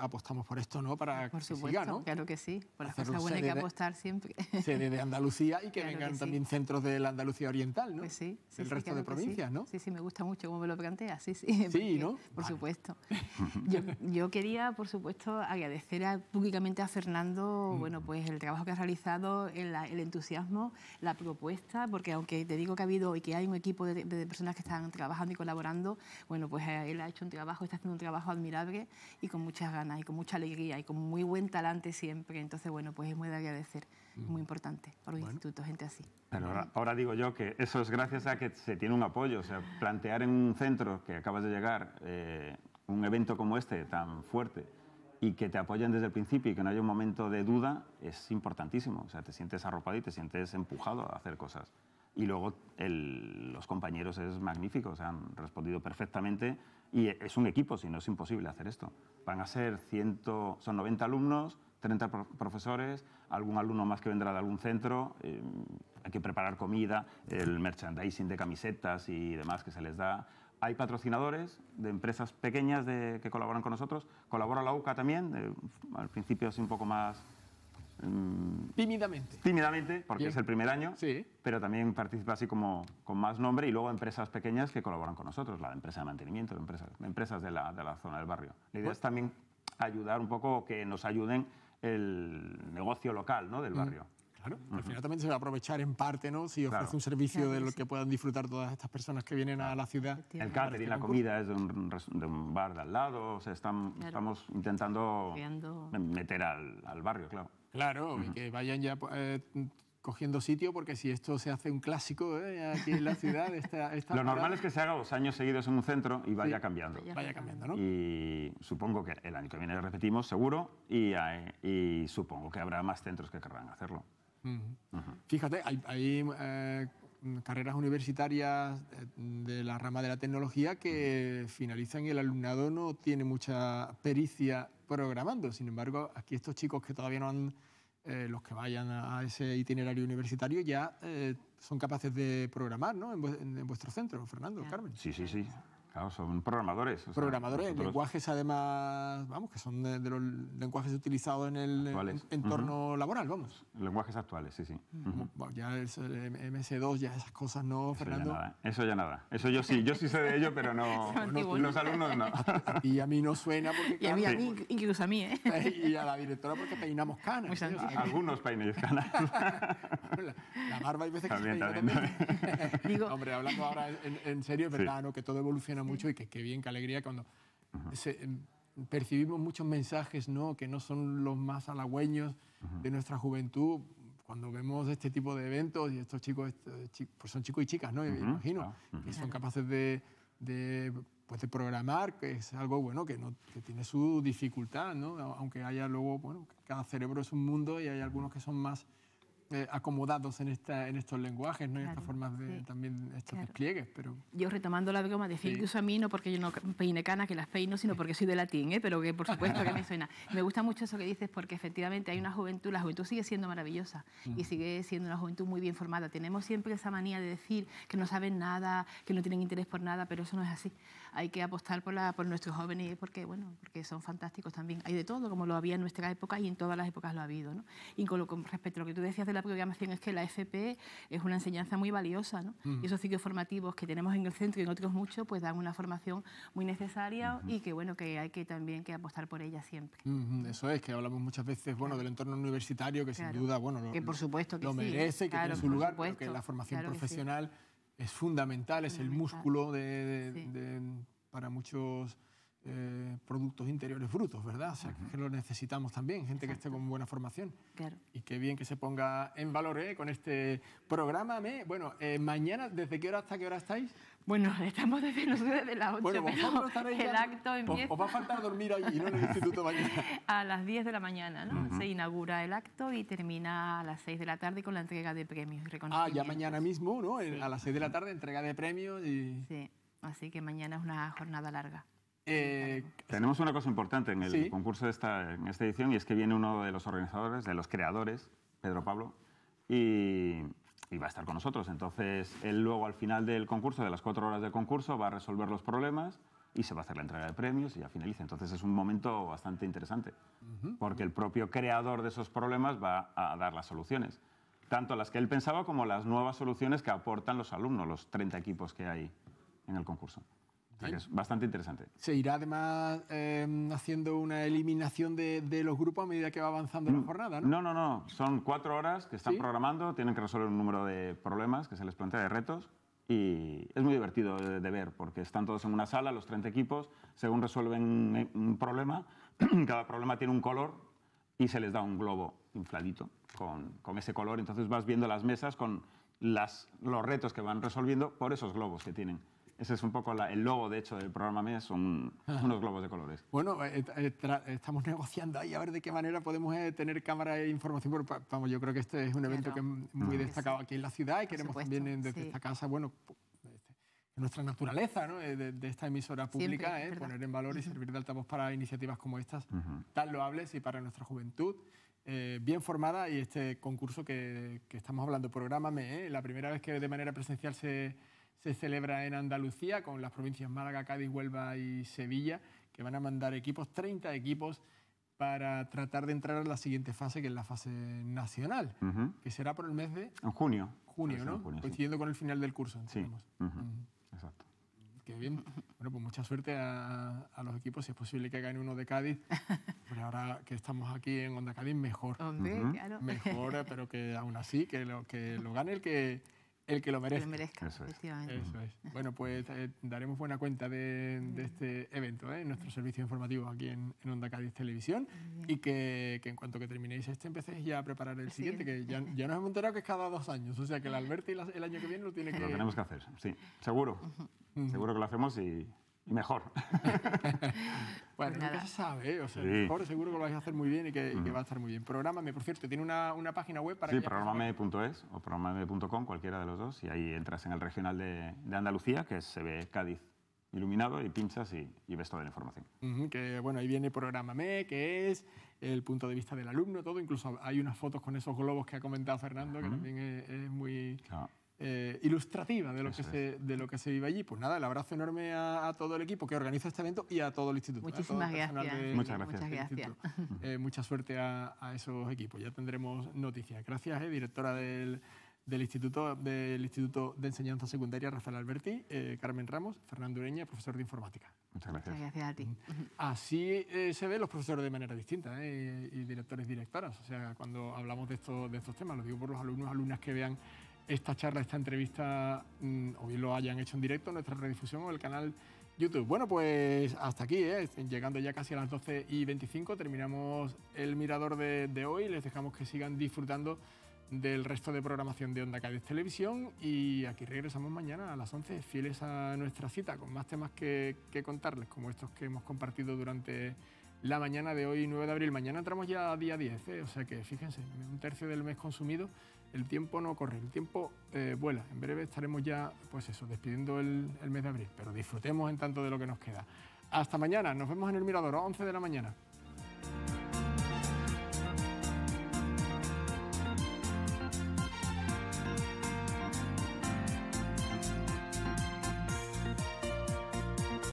apostamos por esto, ¿no? Para por que supuesto, claro que sí. Por las cosas buenas hay que apostar siempre. <laughs> Sede de Andalucía y que vengan también centros de la Andalucía Oriental, ¿no? Pues sí. sí el resto de provincias, ¿no? Sí, sí, me gusta mucho cómo me lo plantea, sí, sí. Sí, ¿no? Por supuesto. <laughs> Yo, quería, por supuesto, agradecer públicamente a Fernando, mm. bueno, pues el trabajo que ha realizado, el, entusiasmo, la propuesta, porque aunque te digo que ha habido y que hay un equipo de, de personas que están trabajando y colaborando, bueno, pues eh, él ha hecho un trabajo, está haciendo un trabajo admirable y con muchas ganas y con mucha alegría y con muy buen talante siempre. Entonces, bueno, pues es muy de agradecer, muy mm. importante por los institutos, gente así. Pero ahora, digo yo que eso es gracias a que se tiene un apoyo, o sea, plantear en un centro que acabas de llegar eh, un evento como este tan fuerte y que te apoyen desde el principio y que no haya un momento de duda es importantísimo. O sea, te sientes arropado y te sientes empujado a hacer cosas y luego los compañeros es magnífico, se han respondido perfectamente y es un equipo, si no es imposible hacer esto. Van a ser 100, son 90 alumnos, 30 profesores, algún alumno más que vendrá de algún centro, eh, hay que preparar comida, el merchandising de camisetas y demás que se les da. Hay patrocinadores de empresas pequeñas que colaboran con nosotros, colabora la UCA también, al principio es un poco más Mm, tímidamente. Tímidamente, porque es el primer año, sí. pero también participa así como con más nombre y luego empresas pequeñas que colaboran con nosotros, la empresa de mantenimiento, empresas, empresas de la, zona del barrio. La idea pues es también ayudar un poco, que nos ayuden el negocio local ¿no? del mm. barrio. Claro, al final también se va a aprovechar en parte, ¿no? Si ofrece un servicio de lo que puedan disfrutar todas estas personas que vienen a la ciudad. El y la comida es de un, bar de al lado, están, estamos intentando meter al barrio, claro. Claro, y que vayan ya pues, eh, cogiendo sitio, porque si esto se hace un clásico eh, aquí en la ciudad... está. Lo normal es que se haga dos años seguidos en un centro y vaya cambiando. Vaya cambiando, ¿no? Y supongo que el año que viene repetimos, seguro, eh, y, supongo que habrá más centros que querrán hacerlo. Fíjate, hay, carreras universitarias de la rama de la tecnología que finalizan y el alumnado no tiene mucha pericia programando. Sin embargo, aquí estos chicos que todavía no han, eh, los que vayan a ese itinerario universitario, ya eh, son capaces de programar ¿no? en, en, vuestro centro, Fernando, Carmen. Sí, sí, sí. Claro, son programadores. programadores, lenguajes además, vamos, que son de, los lenguajes utilizados en el entorno laboral, vamos. Lenguajes actuales, sí, sí. bueno, ya el, MS2, ya esas cosas, ¿no, Fernando? Eso ya nada. Eso, ya nada. Eso yo sí, yo sí sé de ello, pero no, <laughs> los alumnos no. <laughs> y a mí no suena porque... Y a mí, incluso a mí, ¿eh? <laughs> y a la directora porque peinamos canas. Algunos peinéis canas. la, barba hay veces que se también. Digo... Hombre, hablando ahora en, serio, es verdad, ¿no? Que todo evoluciona mucho y que qué bien, qué alegría cuando em, percibimos muchos mensajes ¿no? que no son los más halagüeños de nuestra juventud. Cuando vemos este tipo de eventos y estos chicos, eh, pues son chicos y chicas, ¿no? Me imagino, ah, que son capaces pues, de, programar, que es algo bueno que, no, tiene su dificultad, aunque haya luego, bueno, cada cerebro es un mundo y hay algunos que son más eh, acomodados en, esta, en estos lenguajes, ¿no? en estas formas de también estos despliegues. Pero... Yo retomando la broma, decir que uso a mí no porque yo no peine canas, que las peino, sino porque soy de latín, ¿eh? pero que por supuesto que me <laughs> suena. Me gusta mucho eso que dices porque efectivamente hay una juventud, la juventud sigue siendo maravillosa y sigue siendo una juventud muy bien formada. Tenemos siempre esa manía de decir que no saben nada, que no tienen interés por nada, pero eso no es así hay que apostar por, la, por nuestros jóvenes porque, bueno, porque son fantásticos también. Hay de todo, como lo había en nuestra época y en todas las épocas lo ha habido. ¿no? Y con, respecto a lo que tú decías de la programación, es que la FP es una enseñanza muy valiosa. ¿no? Mm. Y esos ciclos formativos que tenemos en el centro y en otros muchos, pues dan una formación muy necesaria y que, bueno, que hay que también que apostar por ella siempre. Eso es, que hablamos muchas veces, bueno, del entorno universitario, que sin duda, bueno, lo, que por supuesto lo merece, que tiene su lugar, que la formación profesional es fundamental, es el músculo de, para muchos eh, productos interiores brutos, ¿verdad? O sea, que, lo necesitamos también, gente que esté con buena formación. Claro. Y qué bien que se ponga en valor ¿eh? con este programa. Bueno, eh, mañana, ¿desde qué hora hasta qué hora estáis? Bueno, <laughs> estamos desde, las 8, bueno, pero el acto empieza... Os va a faltar dormir allí, ¿no? En el instituto mañana. <laughs> A las 10 de la mañana, ¿no? Se inaugura el acto y termina a las 6 de la tarde con la entrega de premios. Ah, ya mañana mismo, ¿no? A las 6 de la tarde, entrega de premios y... Sí, así que mañana es una jornada larga. Eh, eh, tenemos una cosa importante en el concurso de esta, en esta edición y es que viene uno de los organizadores, de los creadores, Pedro Pablo, y, va a estar con nosotros. Entonces, él luego al final del concurso, de las cuatro horas del concurso, va a resolver los problemas y se va a hacer la entrega de premios y ya finaliza. Entonces es un momento bastante interesante, porque el propio creador de esos problemas va a dar las soluciones, tanto las que él pensaba como las nuevas soluciones que aportan los alumnos, los 30 equipos que hay en el concurso es bastante interesante. Se irá además em, haciendo una eliminación de, los grupos a medida que va avanzando la mm. jornada, ¿no? No, no, no. Son cuatro horas que están programando, tienen que resolver un número de problemas que se les plantea, de retos. Y es muy divertido de, ver porque están todos en una sala, los 30 equipos, según resuelven eh, un problema, <clears throat> cada problema tiene un color y se les da un globo infladito con, con, ese color. Entonces vas viendo las mesas con las, los retos que van resolviendo por esos globos que tienen. Ese es un poco el logo, de hecho, del programa me son ah. unos globos de colores. Bueno, eh, eh, eh, estamos negociando ahí a ver de qué manera podemos tener cámara e información. vamos, yo creo que este es un evento que es muy mm. destacado aquí en la ciudad y queremos también desde esta casa, bueno, este, nuestra naturaleza ¿no? de, esta emisora pública, poner en valor y servir de altavoz para iniciativas como estas, tan loables y para nuestra juventud. bien formada y este concurso que, que estamos hablando, Programa ME, la primera vez que de manera presencial se, se celebra en Andalucía con las provincias Málaga, Cádiz, Huelva y Sevilla, que van a mandar equipos, 30 equipos, para tratar de entrar a la siguiente fase, que es la fase nacional, que será por el mes de... junio. Junio, ¿no? Coincidiendo con el final del curso, Sí, exacto. Qué bien. Bueno, pues mucha suerte a, los equipos. Si es posible que hagan uno de Cádiz, <laughs> pero ahora que estamos aquí en Onda Cádiz, mejor. claro. Mejor, pero que aún así, que lo, que lo gane el que el que lo merezca. Eso es. Bueno, pues eh, daremos buena cuenta de, este evento, en ¿eh? nuestro servicio informativo aquí en, Onda Cádiz Televisión. Y que, en cuanto que terminéis este, empecéis ya a preparar el siguiente, que ya, nos hemos enterado que es cada dos años. O sea que el Alberti el año que viene lo tiene que... Lo tenemos que hacer, sí. Seguro. Seguro que lo hacemos y mejor. <laughs> bueno, nunca se sabe, ¿eh? o sea, seguro que lo vais a hacer muy bien y que, va a estar muy bien. Programame, por cierto, tiene una, página web para... Sí, programame.es o programame.com, cualquiera de los dos, y ahí entras en el regional de, Andalucía, que se ve Cádiz iluminado y pinchas y, ves toda la información. que bueno, ahí viene Programame, que es el punto de vista del alumno, todo, incluso hay unas fotos con esos globos que ha comentado Fernando, que también es, muy... Eh, ilustrativa de lo, que se, de lo que se vive allí. Pues nada, el abrazo enorme a, todo el equipo que organiza este evento y a todo el instituto. ¿eh? Muchísimas gracias. muchas gracias. Muchas gracias. <laughs> Eh, mucha suerte a, esos equipos. Ya tendremos noticias. Gracias, directora del, instituto, del Instituto de Enseñanza Secundaria Rafael Alberti, Carmen Ramos, Fernando Ureña, profesor de informática. Muchas gracias. gracias a ti. Mm. Así se ven los profesores de manera distinta, y, directores directoras. O sea, cuando hablamos de, esto, de estos temas, lo digo por los alumnos, alumnas que vean esta charla, esta entrevista, mm, o bien lo hayan hecho en directo en nuestra redifusión o el canal YouTube. Bueno, pues hasta aquí, ¿eh? llegando ya casi a las 12 y 25, terminamos el mirador de, hoy. Les dejamos que sigan disfrutando del resto de programación de Onda Cádiz Televisión y aquí regresamos mañana a las 11, fieles a nuestra cita, con más temas que, contarles, como estos que hemos compartido durante la mañana de hoy, 9 de abril. Mañana entramos ya a día 10, ¿eh? o sea que fíjense, un tercio del mes consumido el tiempo no corre, el tiempo eh, vuela. En breve estaremos ya, pues eso, despidiendo el, el mes de abril, pero disfrutemos en tanto de lo que nos queda. Hasta mañana, nos vemos en el Mirador, a 11 de la mañana.